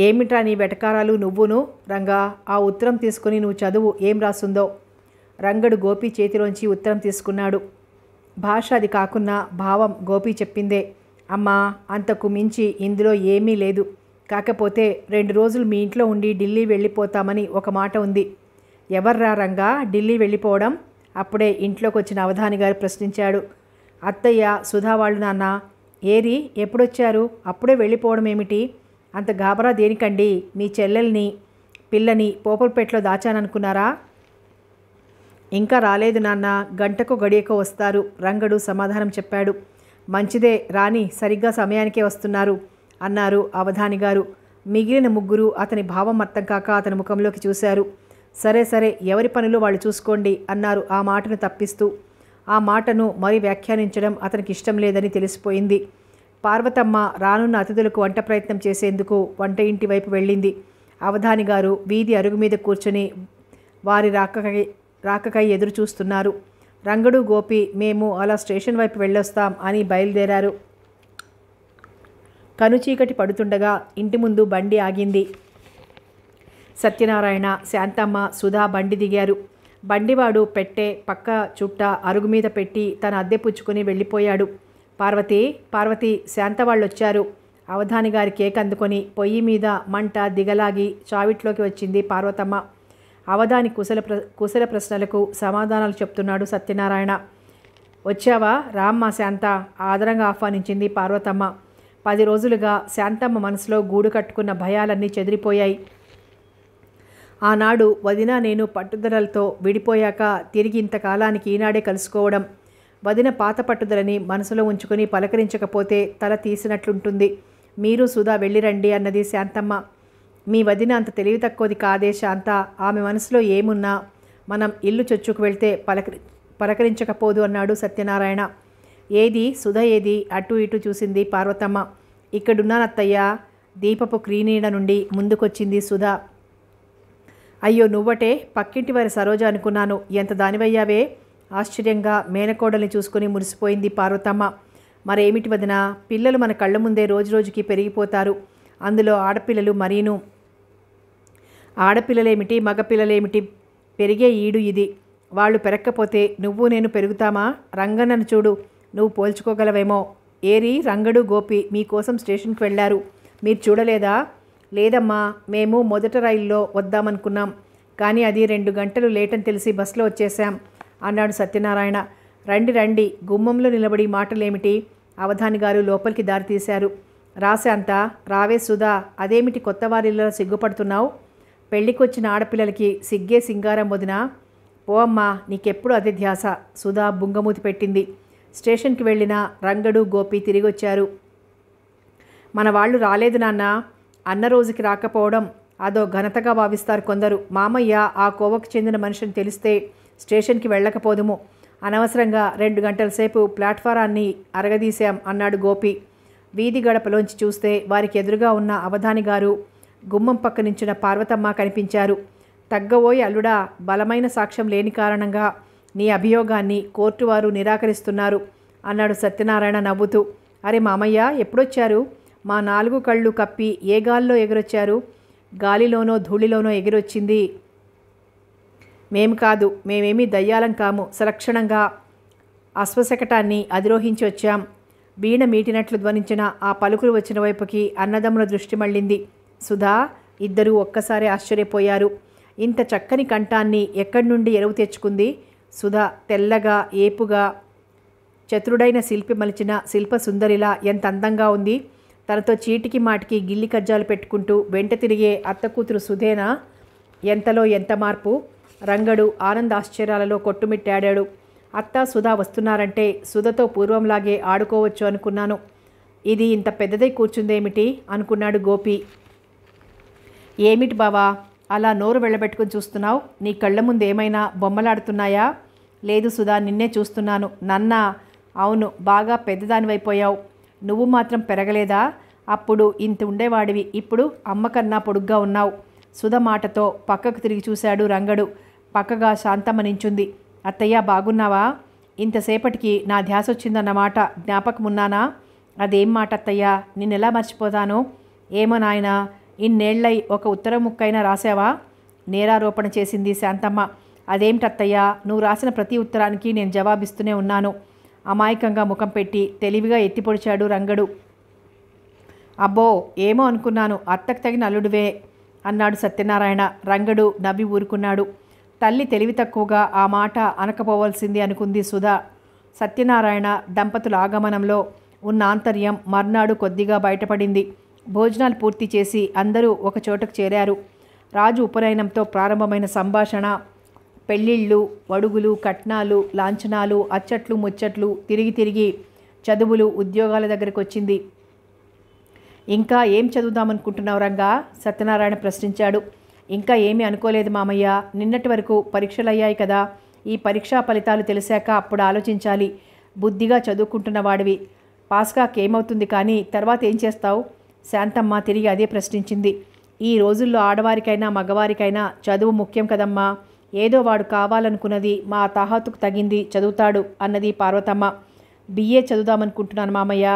ఏమిట్రా నీ వెటకారాలు నువ్వును రంగా ఆ ఉత్తరం తీసుకుని నువ్వు చదువు ఏం రాసుందో రంగడు గోపి చేతిలోంచి ఉత్తరం తీసుకున్నాడు భాష అది కాకున్నా భావం గోపి చెప్పిందే అమ్మా అంతకు మించి ఇందులో ఏమీ లేదు కాకపోతే రెండు రోజులు మీ ఇంట్లో ఉండి ఢిల్లీ వెళ్ళిపోతామని ఒక మాట ఉంది ఎవర్రా రంగా ఢిల్లీ వెళ్ళిపోవడం అప్పుడే ఇంట్లోకి వచ్చిన అవధాని గారు ప్రశ్నించాడు అత్తయ్య సుధా వాళ్ళు నాన్న ఏరి ఎప్పుడొచ్చారు అప్పుడే వెళ్ళిపోవడం ఏమిటి అంత గాబరా దేనికండి మీ చెల్లెల్ని పిల్లని పోపలపేటలో దాచాననుకున్నారా ఇంకా రాలేదు నాన్న గంటకు గడియకు వస్తారు రంగడు సమాధానం చెప్పాడు మంచిదే రాని సరిగ్గా సమయానికే వస్తున్నారు అన్నారు అవధాని గారు మిగిలిన ముగ్గురు అతని భావం అర్థం కాక అతని ముఖంలోకి చూశారు సరే సరే ఎవరి పనులు వాళ్ళు చూసుకోండి అన్నారు ఆ మాటను తప్పిస్తూ ఆ మాటను మరి వ్యాఖ్యానించడం అతనికి ఇష్టం లేదని తెలిసిపోయింది పార్వతమ్మ రానున్న అతిథులకు వంట ప్రయత్నం చేసేందుకు వంట ఇంటి వైపు వెళ్ళింది అవధాని గారు వీధి అరుగు మీద కూర్చొని వారి రాకకై రాకకై ఎదురు చూస్తున్నారు రంగడు గోపి మేము అలా స్టేషన్ వైపు వెళ్ళొస్తాం అని బయలుదేరారు కనుచీకటి పడుతుండగా ఇంటి ముందు బండి ఆగింది సత్యనారాయణ శాంతమ్మ సుధా బండి దిగారు బండివాడు పెట్టే పక్క చుట్ట అరుగు మీద పెట్టి తన అద్దె పుచ్చుకుని వెళ్ళిపోయాడు పార్వతి పార్వతి శాంత వాళ్ళొచ్చారు అవధాని గారి కేక్ అందుకొని పొయ్యి మీద మంట దిగలాగి చావిట్లోకి వచ్చింది పార్వతమ్మ అవధాని కుశల ప్ర కుశల ప్రశ్నలకు సమాధానాలు చెప్తున్నాడు సత్యనారాయణ వచ్చావా రామ్మ శాంత ఆదరంగా ఆహ్వానించింది పార్వతమ్మ పది రోజులుగా శాంతమ్మ మనసులో గూడు కట్టుకున్న భయాలన్నీ చెదిరిపోయాయి ఆనాడు వదిన నేను పట్టుదలతో విడిపోయాక తిరిగి ఇంతకాలానికి ఈనాడే కలుసుకోవడం వదిన పాత పట్టుదలని మనసులో ఉంచుకొని పలకరించకపోతే తల తీసినట్లుంటుంది మీరు సుధా వెళ్ళిరండి అన్నది శాంతమ్మ మీ వదిన అంత తెలివి తక్కువది కాదే శాంత ఆమె మనసులో ఏమున్నా మనం ఇల్లు చొచ్చుకు వెళ్తే పలకరి పలకరించకపోదు అన్నాడు సత్యనారాయణ ఏది సుధ ఏది అటు ఇటు చూసింది పార్వతమ్మ ఇక్కడున్నానత్తయ్య దీపపు క్రీనీడ నుండి ముందుకొచ్చింది సుధ అయ్యో నువ్వటే పక్కింటి వారి సరోజ అనుకున్నాను ఎంత దానివయ్యావే ఆశ్చర్యంగా మేనకోడల్ని చూసుకుని మురిసిపోయింది పార్వతమ్మ మరేమిటి వదిన పిల్లలు మన కళ్ళ ముందే రోజురోజుకి పెరిగిపోతారు అందులో ఆడపిల్లలు మరీను ఆడపిల్లలేమిటి మగపిల్లలేమిటి పెరిగే ఈడు ఇది వాళ్ళు పెరక్కపోతే నువ్వు నేను పెరుగుతామా రంగన్నను చూడు నువ్వు పోల్చుకోగలవేమో ఏరి రంగడు గోపి మీకోసం స్టేషన్కి వెళ్ళారు మీరు చూడలేదా లేదమ్మా మేము మొదట రైల్లో వద్దామనుకున్నాం కానీ అది రెండు గంటలు లేట్ అని తెలిసి బస్సులో వచ్చేసాం అన్నాడు సత్యనారాయణ రండి రండి గుమ్మంలో నిలబడి మాటలేమిటి అవధాని గారు లోపలికి దారి తీశారు రాశాంత రావే సుధా అదేమిటి కొత్త వారిలో సిగ్గుపడుతున్నావు పెళ్ళికొచ్చిన ఆడపిల్లలకి సిగ్గే సింగారం వదిన ఓ అమ్మా నీకెప్పుడు అదే ధ్యాస సుధా బుంగమూతి పెట్టింది స్టేషన్కి వెళ్ళిన రంగడు గోపి తిరిగొచ్చారు మన వాళ్ళు రాలేదు నాన్న అన్న రోజుకి రాకపోవడం అదో ఘనతగా భావిస్తారు కొందరు మామయ్య ఆ కోవకు చెందిన మనిషిని తెలిస్తే స్టేషన్కి వెళ్ళకపోదుము అనవసరంగా రెండు గంటల సేపు ప్లాట్ఫారాన్ని అరగదీశాం అన్నాడు గోపి వీధి గడపలోంచి చూస్తే వారికి ఎదురుగా ఉన్న అవధాని గారు గుమ్మం పక్క నించిన పార్వతమ్మ కనిపించారు తగ్గబోయి అల్లుడా బలమైన సాక్ష్యం లేని కారణంగా నీ అభియోగాన్ని కోర్టు వారు నిరాకరిస్తున్నారు అన్నాడు సత్యనారాయణ నవ్వుతూ అరే మామయ్య ఎప్పుడొచ్చారు మా నాలుగు కళ్ళు కప్పి ఏ గాల్లో ఎగిరొచ్చారు గాలిలోనో ధూళిలోనో ఎగిరొచ్చింది మేం కాదు మేమేమీ దయ్యాలం కాము సలక్షణంగా అశ్వశకటాన్ని అధిరోహించి వచ్చాం వీణ మీటినట్లు ధ్వనించిన ఆ పలుకులు వచ్చిన వైపుకి అన్నదమ్ముల దృష్టి మళ్ళింది సుధా ఇద్దరూ ఒక్కసారి ఆశ్చర్యపోయారు ఇంత చక్కని కంఠాన్ని ఎక్కడి నుండి ఎరువు తెచ్చుకుంది సుధ తెల్లగా ఏపుగా చతురుడైన శిల్పి మలిచిన శిల్ప సుందరిలా ఎంత అందంగా ఉంది తనతో చీటికి మాటికి గిల్లి కజ్జాలు పెట్టుకుంటూ వెంట తిరిగే అత్త కూతురు సుధేనా ఎంతలో ఎంత మార్పు రంగడు ఆనంద ఆశ్చర్యాలలో కొట్టుమిట్టాడాడు అత్త సుధా వస్తున్నారంటే సుధతో పూర్వంలాగే ఆడుకోవచ్చు అనుకున్నాను ఇది ఇంత పెద్దదై కూర్చుందేమిటి అనుకున్నాడు గోపి ఏమిటి బావా అలా నోరు వెళ్ళబెట్టుకుని చూస్తున్నావు నీ కళ్ళ ముందు ఏమైనా బొమ్మలాడుతున్నాయా లేదు సుధా నిన్నే చూస్తున్నాను నన్నా అవును బాగా పెద్దదానివైపోయావు నువ్వు మాత్రం పెరగలేదా అప్పుడు ఇంత ఉండేవాడివి ఇప్పుడు అమ్మకన్నా పొడుగ్గా ఉన్నావు సుధ మాటతో పక్కకు తిరిగి చూశాడు రంగడు పక్కగా శాంతమ్మ నించుంది అత్తయ్య బాగున్నావా ఇంతసేపటికి నా ధ్యాస వచ్చిందన్నమాట జ్ఞాపకమున్నానా అదేం మాట అత్తయ్యా నిన్నెలా మర్చిపోతాను ఏమో నాయన ఇన్నేళ్లై ఒక ఉత్తరం ముక్కైనా రాసావా నేరారోపణ చేసింది శాంతమ్మ అదేమిటత్తయ్యా నువ్వు రాసిన ప్రతి ఉత్తరానికి నేను జవాబిస్తూనే ఉన్నాను అమాయకంగా ముఖం పెట్టి తెలివిగా ఎత్తిపొడిచాడు రంగడు అబ్బో ఏమో అనుకున్నాను అత్తకు తగిన అల్లుడువే అన్నాడు సత్యనారాయణ రంగడు నవ్వి ఊరుకున్నాడు తల్లి తెలివి తక్కువగా ఆ మాట అనకపోవలసింది అనుకుంది సుధా సత్యనారాయణ దంపతుల ఆగమనంలో ఉన్న ఆంతర్యం మర్నాడు కొద్దిగా బయటపడింది భోజనాలు పూర్తి చేసి అందరూ ఒక చోటకు చేరారు రాజు ఉపనయనంతో ప్రారంభమైన సంభాషణ పెళ్ళిళ్ళు వడుగులు కట్నాలు లాంఛనాలు అచ్చట్లు ముచ్చట్లు తిరిగి తిరిగి చదువులు ఉద్యోగాల దగ్గరికి వచ్చింది ఇంకా ఏం చదువుదామనుకుంటున్నావు రంగా సత్యనారాయణ ప్రశ్నించాడు ఇంకా ఏమీ అనుకోలేదు మామయ్య నిన్నటి వరకు పరీక్షలు అయ్యాయి కదా ఈ పరీక్షా ఫలితాలు తెలిసాక అప్పుడు ఆలోచించాలి బుద్ధిగా చదువుకుంటున్న వాడివి పాస్గాక్ ఏమవుతుంది కానీ తర్వాత ఏం చేస్తావు శాంతమ్మ తిరిగి అదే ప్రశ్నించింది ఈ రోజుల్లో ఆడవారికైనా మగవారికైనా చదువు ముఖ్యం కదమ్మా ఏదో వాడు కావాలనుకున్నది మా తాహాతుకు తగింది చదువుతాడు అన్నది పార్వతమ్మ బిఏ చదువుదామనుకుంటున్నాను మామయ్య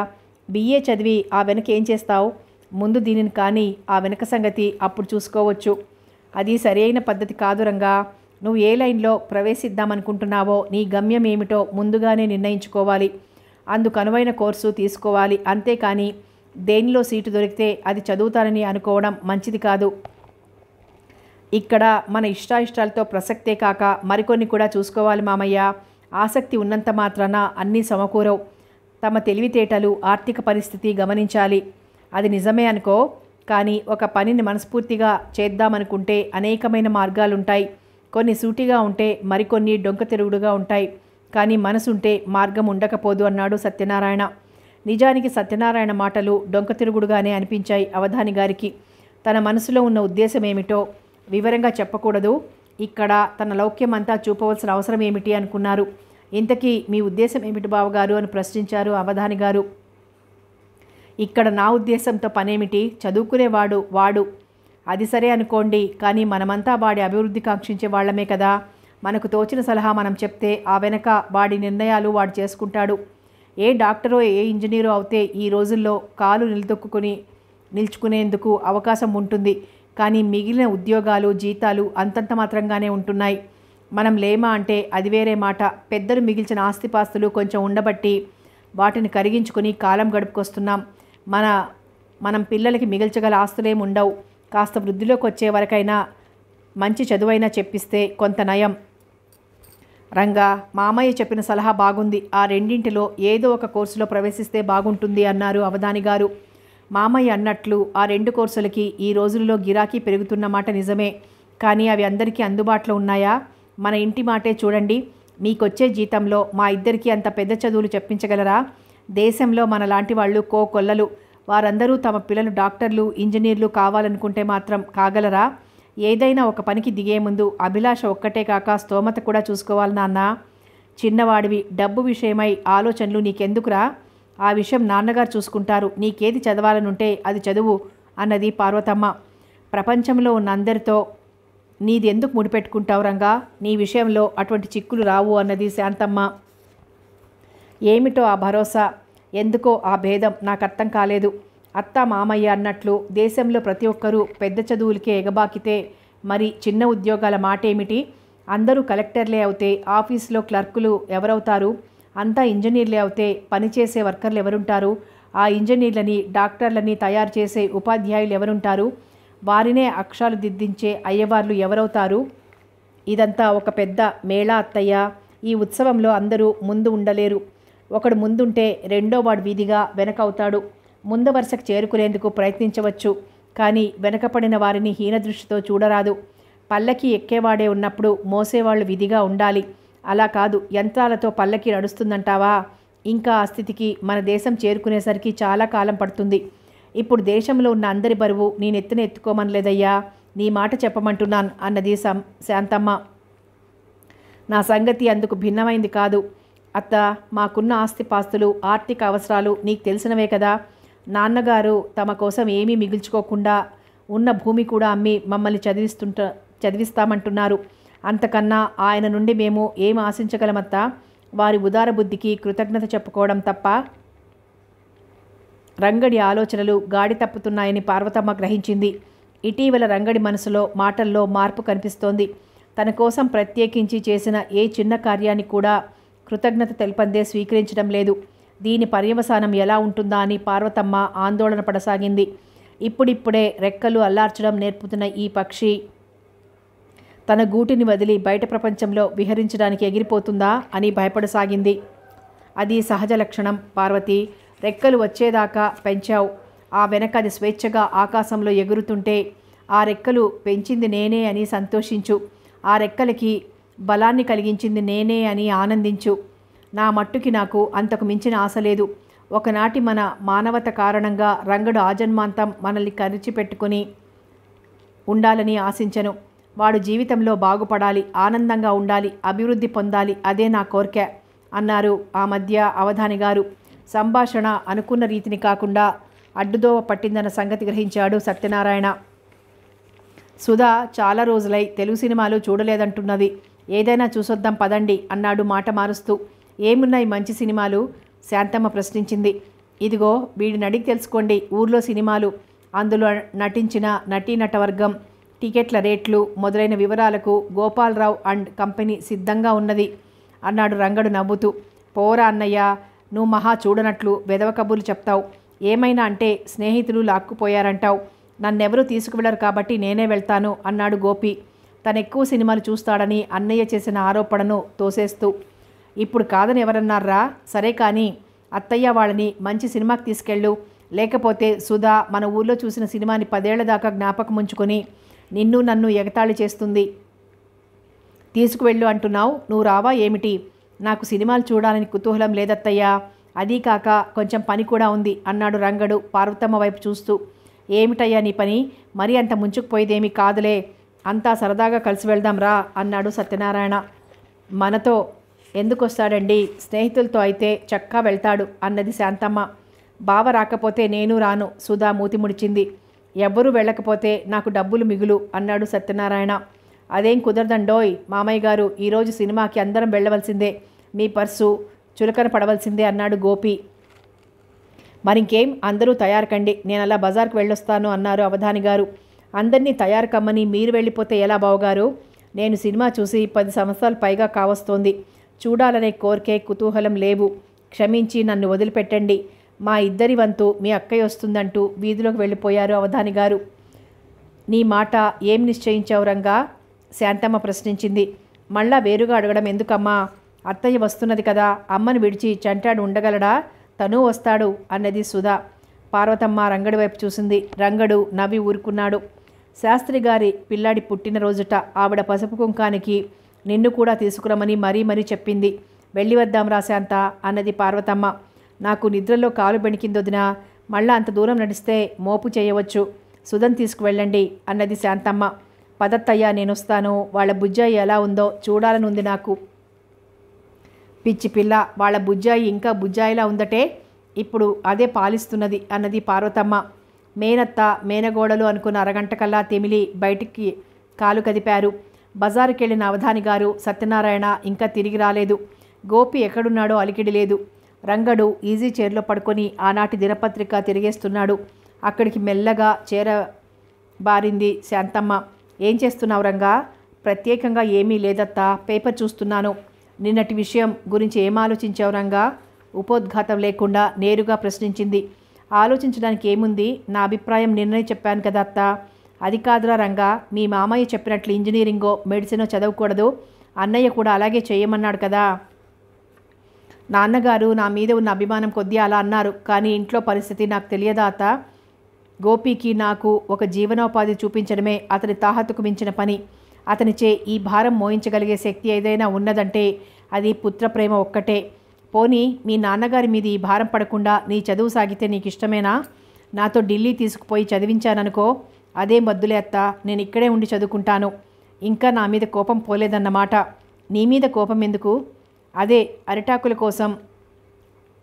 బిఏ చదివి ఆ వెనక ఏం చేస్తావు ముందు దీనిని కానీ ఆ వెనక సంగతి అప్పుడు చూసుకోవచ్చు అది సరైన పద్ధతి కాదు రంగా నువ్వు ఏ లైన్లో ప్రవేశిద్దామనుకుంటున్నావో నీ గమ్యం ఏమిటో ముందుగానే నిర్ణయించుకోవాలి అందుకు అనువైన కోర్సు తీసుకోవాలి అంతేకాని దేనిలో సీటు దొరికితే అది చదువుతానని అనుకోవడం మంచిది కాదు ఇక్కడ మన ఇష్టాయిష్టాలతో ప్రసక్తే కాక మరికొన్ని కూడా చూసుకోవాలి మామయ్య ఆసక్తి ఉన్నంత మాత్రాన అన్నీ సమకూరవు తమ తెలివితేటలు ఆర్థిక పరిస్థితి గమనించాలి అది నిజమే అనుకో కానీ ఒక పనిని మనస్ఫూర్తిగా చేద్దామనుకుంటే అనేకమైన మార్గాలుంటాయి కొన్ని సూటిగా ఉంటే మరికొన్ని డొంక తిరుగుడుగా ఉంటాయి కానీ మనసుంటే మార్గం ఉండకపోదు అన్నాడు సత్యనారాయణ నిజానికి సత్యనారాయణ మాటలు డొంక తిరుగుడుగానే అనిపించాయి అవధాని గారికి తన మనసులో ఉన్న ఉద్దేశం ఏమిటో వివరంగా చెప్పకూడదు ఇక్కడ తన లౌక్యమంతా చూపవలసిన అవసరం ఏమిటి అనుకున్నారు ఇంతకీ మీ ఉద్దేశం ఏమిటి బావగారు అని ప్రశ్నించారు అవధాని గారు ఇక్కడ నా ఉద్దేశంతో పనేమిటి చదువుకునేవాడు వాడు అది సరే అనుకోండి కానీ మనమంతా వాడి అభివృద్ధి కాంక్షించే వాళ్ళమే కదా మనకు తోచిన సలహా మనం చెప్తే ఆ వెనక వాడి నిర్ణయాలు వాడు చేసుకుంటాడు ఏ డాక్టరో ఏ ఇంజనీరో అయితే ఈ రోజుల్లో కాలు నిలదొక్కుని నిల్చుకునేందుకు అవకాశం ఉంటుంది కానీ మిగిలిన ఉద్యోగాలు జీతాలు అంతంత మాత్రంగానే ఉంటున్నాయి మనం లేమా అంటే అది వేరే మాట పెద్దలు మిగిల్చిన ఆస్తిపాస్తులు కొంచెం ఉండబట్టి వాటిని కరిగించుకుని కాలం గడుపుకొస్తున్నాం మన మనం పిల్లలకి మిగిల్చగల ఆస్తులేమి ఉండవు కాస్త వృద్ధిలోకి వచ్చే వరకైనా మంచి చదువైనా చెప్పిస్తే కొంత నయం రంగా మామయ్య చెప్పిన సలహా బాగుంది ఆ రెండింటిలో ఏదో ఒక కోర్సులో ప్రవేశిస్తే బాగుంటుంది అన్నారు అవధాని గారు మామయ్య అన్నట్లు ఆ రెండు కోర్సులకి ఈ రోజుల్లో గిరాకీ పెరుగుతున్నమాట నిజమే కానీ అవి అందరికీ అందుబాటులో ఉన్నాయా మన ఇంటి మాటే చూడండి మీకొచ్చే జీతంలో మా ఇద్దరికీ అంత పెద్ద చదువులు చెప్పించగలరా దేశంలో మన లాంటి వాళ్ళు కొల్లలు వారందరూ తమ పిల్లలు డాక్టర్లు ఇంజనీర్లు కావాలనుకుంటే మాత్రం కాగలరా ఏదైనా ఒక పనికి దిగే ముందు అభిలాష ఒక్కటే కాక స్తోమత కూడా చూసుకోవాలి నాన్న చిన్నవాడివి డబ్బు విషయమై ఆలోచనలు నీకెందుకురా ఆ విషయం నాన్నగారు చూసుకుంటారు నీకేది చదవాలనుంటే అది చదువు అన్నది పార్వతమ్మ ప్రపంచంలో ఉన్న అందరితో నీది ఎందుకు ముడిపెట్టుకుంటావు రంగా నీ విషయంలో అటువంటి చిక్కులు రావు అన్నది శాంతమ్మ ఏమిటో ఆ భరోసా ఎందుకో ఆ భేదం నాకు అర్థం కాలేదు అత్త మామయ్య అన్నట్లు దేశంలో ప్రతి ఒక్కరూ పెద్ద చదువులకే ఎగబాకితే మరి చిన్న ఉద్యోగాల మాట ఏమిటి అందరూ కలెక్టర్లే అవుతే ఆఫీస్లో క్లర్కులు ఎవరవుతారు అంతా ఇంజనీర్లే అవుతే పనిచేసే వర్కర్లు ఎవరుంటారు ఆ ఇంజనీర్లని డాక్టర్లని తయారు చేసే ఉపాధ్యాయులు ఎవరుంటారు వారినే అక్షరాలు దిద్దించే అయ్యవార్లు ఎవరవుతారు ఇదంతా ఒక పెద్ద మేళా అత్తయ్య ఈ ఉత్సవంలో అందరూ ముందు ఉండలేరు ఒకడు ముందుంటే రెండో వాడు వీధిగా వెనకవుతాడు ముందు వరుసకు చేరుకునేందుకు ప్రయత్నించవచ్చు కానీ వెనకపడిన వారిని హీనదృష్టితో చూడరాదు పల్లకి ఎక్కేవాడే ఉన్నప్పుడు మోసేవాళ్ళు విధిగా ఉండాలి అలా కాదు యంత్రాలతో పల్లకి నడుస్తుందంటావా ఇంకా ఆ స్థితికి మన దేశం చేరుకునేసరికి చాలా కాలం పడుతుంది ఇప్పుడు దేశంలో ఉన్న అందరి బరువు నేను ఎత్తున ఎత్తుకోమనలేదయ్యా నీ మాట చెప్పమంటున్నాను అన్నది సం శాంతమ్మ నా సంగతి అందుకు భిన్నమైంది కాదు అత్త మాకున్న ఆస్తిపాస్తులు ఆర్థిక అవసరాలు నీకు తెలిసినవే కదా నాన్నగారు తమ కోసం ఏమీ మిగిల్చుకోకుండా ఉన్న భూమి కూడా అమ్మి మమ్మల్ని చదివిస్తుంట చదివిస్తామంటున్నారు అంతకన్నా ఆయన నుండి మేము ఏం ఆశించగలమత్తా వారి ఉదార బుద్ధికి కృతజ్ఞత చెప్పుకోవడం తప్ప రంగడి ఆలోచనలు గాడి తప్పుతున్నాయని పార్వతమ్మ గ్రహించింది ఇటీవల రంగడి మనసులో మాటల్లో మార్పు కనిపిస్తోంది తన కోసం ప్రత్యేకించి చేసిన ఏ చిన్న కార్యాన్ని కూడా కృతజ్ఞత తెలిపందే స్వీకరించడం లేదు దీని పర్యవసానం ఎలా ఉంటుందా అని పార్వతమ్మ ఆందోళన పడసాగింది ఇప్పుడిప్పుడే రెక్కలు అల్లార్చడం నేర్పుతున్న ఈ పక్షి తన గూటిని వదిలి బయట ప్రపంచంలో విహరించడానికి ఎగిరిపోతుందా అని భయపడసాగింది అది సహజ లక్షణం పార్వతి రెక్కలు వచ్చేదాకా పెంచావు ఆ వెనక అది స్వేచ్ఛగా ఆకాశంలో ఎగురుతుంటే ఆ రెక్కలు పెంచింది నేనే అని సంతోషించు ఆ రెక్కలకి బలాన్ని కలిగించింది నేనే అని ఆనందించు నా మట్టుకి నాకు అంతకు మించిన ఆశ లేదు ఒకనాటి మన మానవత కారణంగా రంగడు ఆజన్మాంతం మనల్ని కరిచిపెట్టుకుని ఉండాలని ఆశించను వాడు జీవితంలో బాగుపడాలి ఆనందంగా ఉండాలి అభివృద్ధి పొందాలి అదే నా కోరిక అన్నారు ఆ మధ్య అవధాని గారు సంభాషణ అనుకున్న రీతిని కాకుండా అడ్డుదోవ పట్టిందన్న సంగతి గ్రహించాడు సత్యనారాయణ సుధా చాలా రోజులై తెలుగు సినిమాలు చూడలేదంటున్నది ఏదైనా చూసొద్దాం పదండి అన్నాడు మాట మారుస్తూ ఏమున్నాయి మంచి సినిమాలు శాంతమ్మ ప్రశ్నించింది ఇదిగో వీడిని అడిగి తెలుసుకోండి ఊర్లో సినిమాలు అందులో నటించిన నటీనటవర్గం టికెట్ల రేట్లు మొదలైన వివరాలకు గోపాలరావు అండ్ కంపెనీ సిద్ధంగా ఉన్నది అన్నాడు రంగడు నవ్వుతూ పోరా అన్నయ్య నువ్వు మహా చూడనట్లు వెదవ కబుర్లు చెప్తావు ఏమైనా అంటే స్నేహితులు లాక్కుపోయారంటావు నన్నెవరూ తీసుకువెళ్లరు కాబట్టి నేనే వెళ్తాను అన్నాడు గోపి తను ఎక్కువ సినిమాలు చూస్తాడని అన్నయ్య చేసిన ఆరోపణను తోసేస్తూ ఇప్పుడు కాదని ఎవరన్నారా సరే కానీ అత్తయ్య వాళ్ళని మంచి సినిమాకి తీసుకెళ్ళు లేకపోతే సుధా మన ఊర్లో చూసిన సినిమాని పదేళ్ల దాకా జ్ఞాపకం ఉంచుకొని నిన్ను నన్ను ఎగతాళి చేస్తుంది తీసుకువెళ్ళు అంటున్నావు నువ్వు రావా ఏమిటి నాకు సినిమాలు చూడాలని కుతూహలం లేదత్తయ్యా అదీ కాక కొంచెం పని కూడా ఉంది అన్నాడు రంగడు పార్వతమ్మ వైపు చూస్తూ ఏమిటయ్యా నీ పని మరీ అంత ముంచుకుపోయేదేమీ కాదులే అంతా సరదాగా కలిసి వెళ్దాం రా అన్నాడు సత్యనారాయణ మనతో ఎందుకొస్తాడండి స్నేహితులతో అయితే చక్కా వెళ్తాడు అన్నది శాంతమ్మ బావ రాకపోతే నేను రాను సుధా మూతి ముడిచింది ఎవ్వరూ వెళ్ళకపోతే నాకు డబ్బులు మిగులు అన్నాడు సత్యనారాయణ అదేం కుదరదండోయ్ మామయ్య గారు ఈరోజు సినిమాకి అందరం వెళ్ళవలసిందే మీ పర్సు చులకన పడవలసిందే అన్నాడు గోపి మరింకేం అందరూ తయారు కండి నేను అలా బజార్కు వెళ్ళొస్తాను అన్నారు అవధాని గారు అందరినీ తయారు కమ్మని మీరు వెళ్ళిపోతే ఎలా బావగారు నేను సినిమా చూసి పది సంవత్సరాలు పైగా కావస్తోంది చూడాలనే కోరికే కుతూహలం లేవు క్షమించి నన్ను వదిలిపెట్టండి మా ఇద్దరి వంతు మీ అక్కయ్య వస్తుందంటూ వీధిలోకి వెళ్ళిపోయారు అవధాని గారు నీ మాట ఏం నిశ్చయించావు రంగా శాంతమ్మ ప్రశ్నించింది మళ్ళా వేరుగా అడగడం ఎందుకమ్మా అత్తయ్య వస్తున్నది కదా అమ్మను విడిచి చంటాడు ఉండగలడా తను వస్తాడు అన్నది సుధా పార్వతమ్మ రంగడి వైపు చూసింది రంగడు నవ్వి ఊరుకున్నాడు శాస్త్రి గారి పిల్లాడి పుట్టినరోజుట ఆవిడ పసుపు కుంకానికి నిన్ను కూడా తీసుకురమని మరీ మరీ చెప్పింది వెళ్ళి వద్దాం రాశాంత అన్నది పార్వతమ్మ నాకు నిద్రలో కాలు దినా మళ్ళా అంత దూరం నడిస్తే మోపు చేయవచ్చు సుధన్ తీసుకువెళ్ళండి అన్నది శాంతమ్మ పదత్తయ్యా నేనొస్తాను వాళ్ళ బుజ్జాయి ఎలా ఉందో చూడాలనుంది నాకు పిచ్చి పిల్ల వాళ్ళ బుజ్జాయి ఇంకా బుజ్జాయిలా ఉందటే ఇప్పుడు అదే పాలిస్తున్నది అన్నది పార్వతమ్మ మేనత్త మేనగోడలు అనుకున్న అరగంటకల్లా తెమిలి బయటికి కాలు కదిపారు బజారుకెళ్ళిన అవధాని గారు సత్యనారాయణ ఇంకా తిరిగి రాలేదు గోపి ఎక్కడున్నాడో అలికిడి లేదు రంగడు ఈజీ చైర్లో పడుకొని ఆనాటి దినపత్రిక తిరిగేస్తున్నాడు అక్కడికి మెల్లగా చేర బారింది శాంతమ్మ ఏం చేస్తున్నావు రంగా ప్రత్యేకంగా ఏమీ లేదత్తా పేపర్ చూస్తున్నాను నిన్నటి విషయం గురించి ఏం ఆలోచించావు రంగా ఉపోద్ఘాతం లేకుండా నేరుగా ప్రశ్నించింది ఆలోచించడానికి ఏముంది నా అభిప్రాయం నిన్నే చెప్పాను కదా అత్త అది కాదురా రంగా మీ మామయ్య చెప్పినట్లు ఇంజనీరింగో మెడిసినో చదవకూడదు అన్నయ్య కూడా అలాగే చేయమన్నాడు కదా నాన్నగారు నా మీద ఉన్న అభిమానం కొద్దిగా అలా అన్నారు కానీ ఇంట్లో పరిస్థితి నాకు తెలియదాత గోపికి నాకు ఒక జీవనోపాధి చూపించడమే అతని తాహతుకు మించిన పని అతనిచే ఈ భారం మోయించగలిగే శక్తి ఏదైనా ఉన్నదంటే అది పుత్రప్రేమ ఒక్కటే పోనీ మీ నాన్నగారి మీద ఈ భారం పడకుండా నీ చదువు సాగితే నీకు ఇష్టమేనా నాతో ఢిల్లీ తీసుకుపోయి చదివించాననుకో అదే మద్దులే అత్త నేను ఇక్కడే ఉండి చదువుకుంటాను ఇంకా నా మీద కోపం పోలేదన్నమాట నీ మీద కోపం ఎందుకు అదే అరిటాకుల కోసం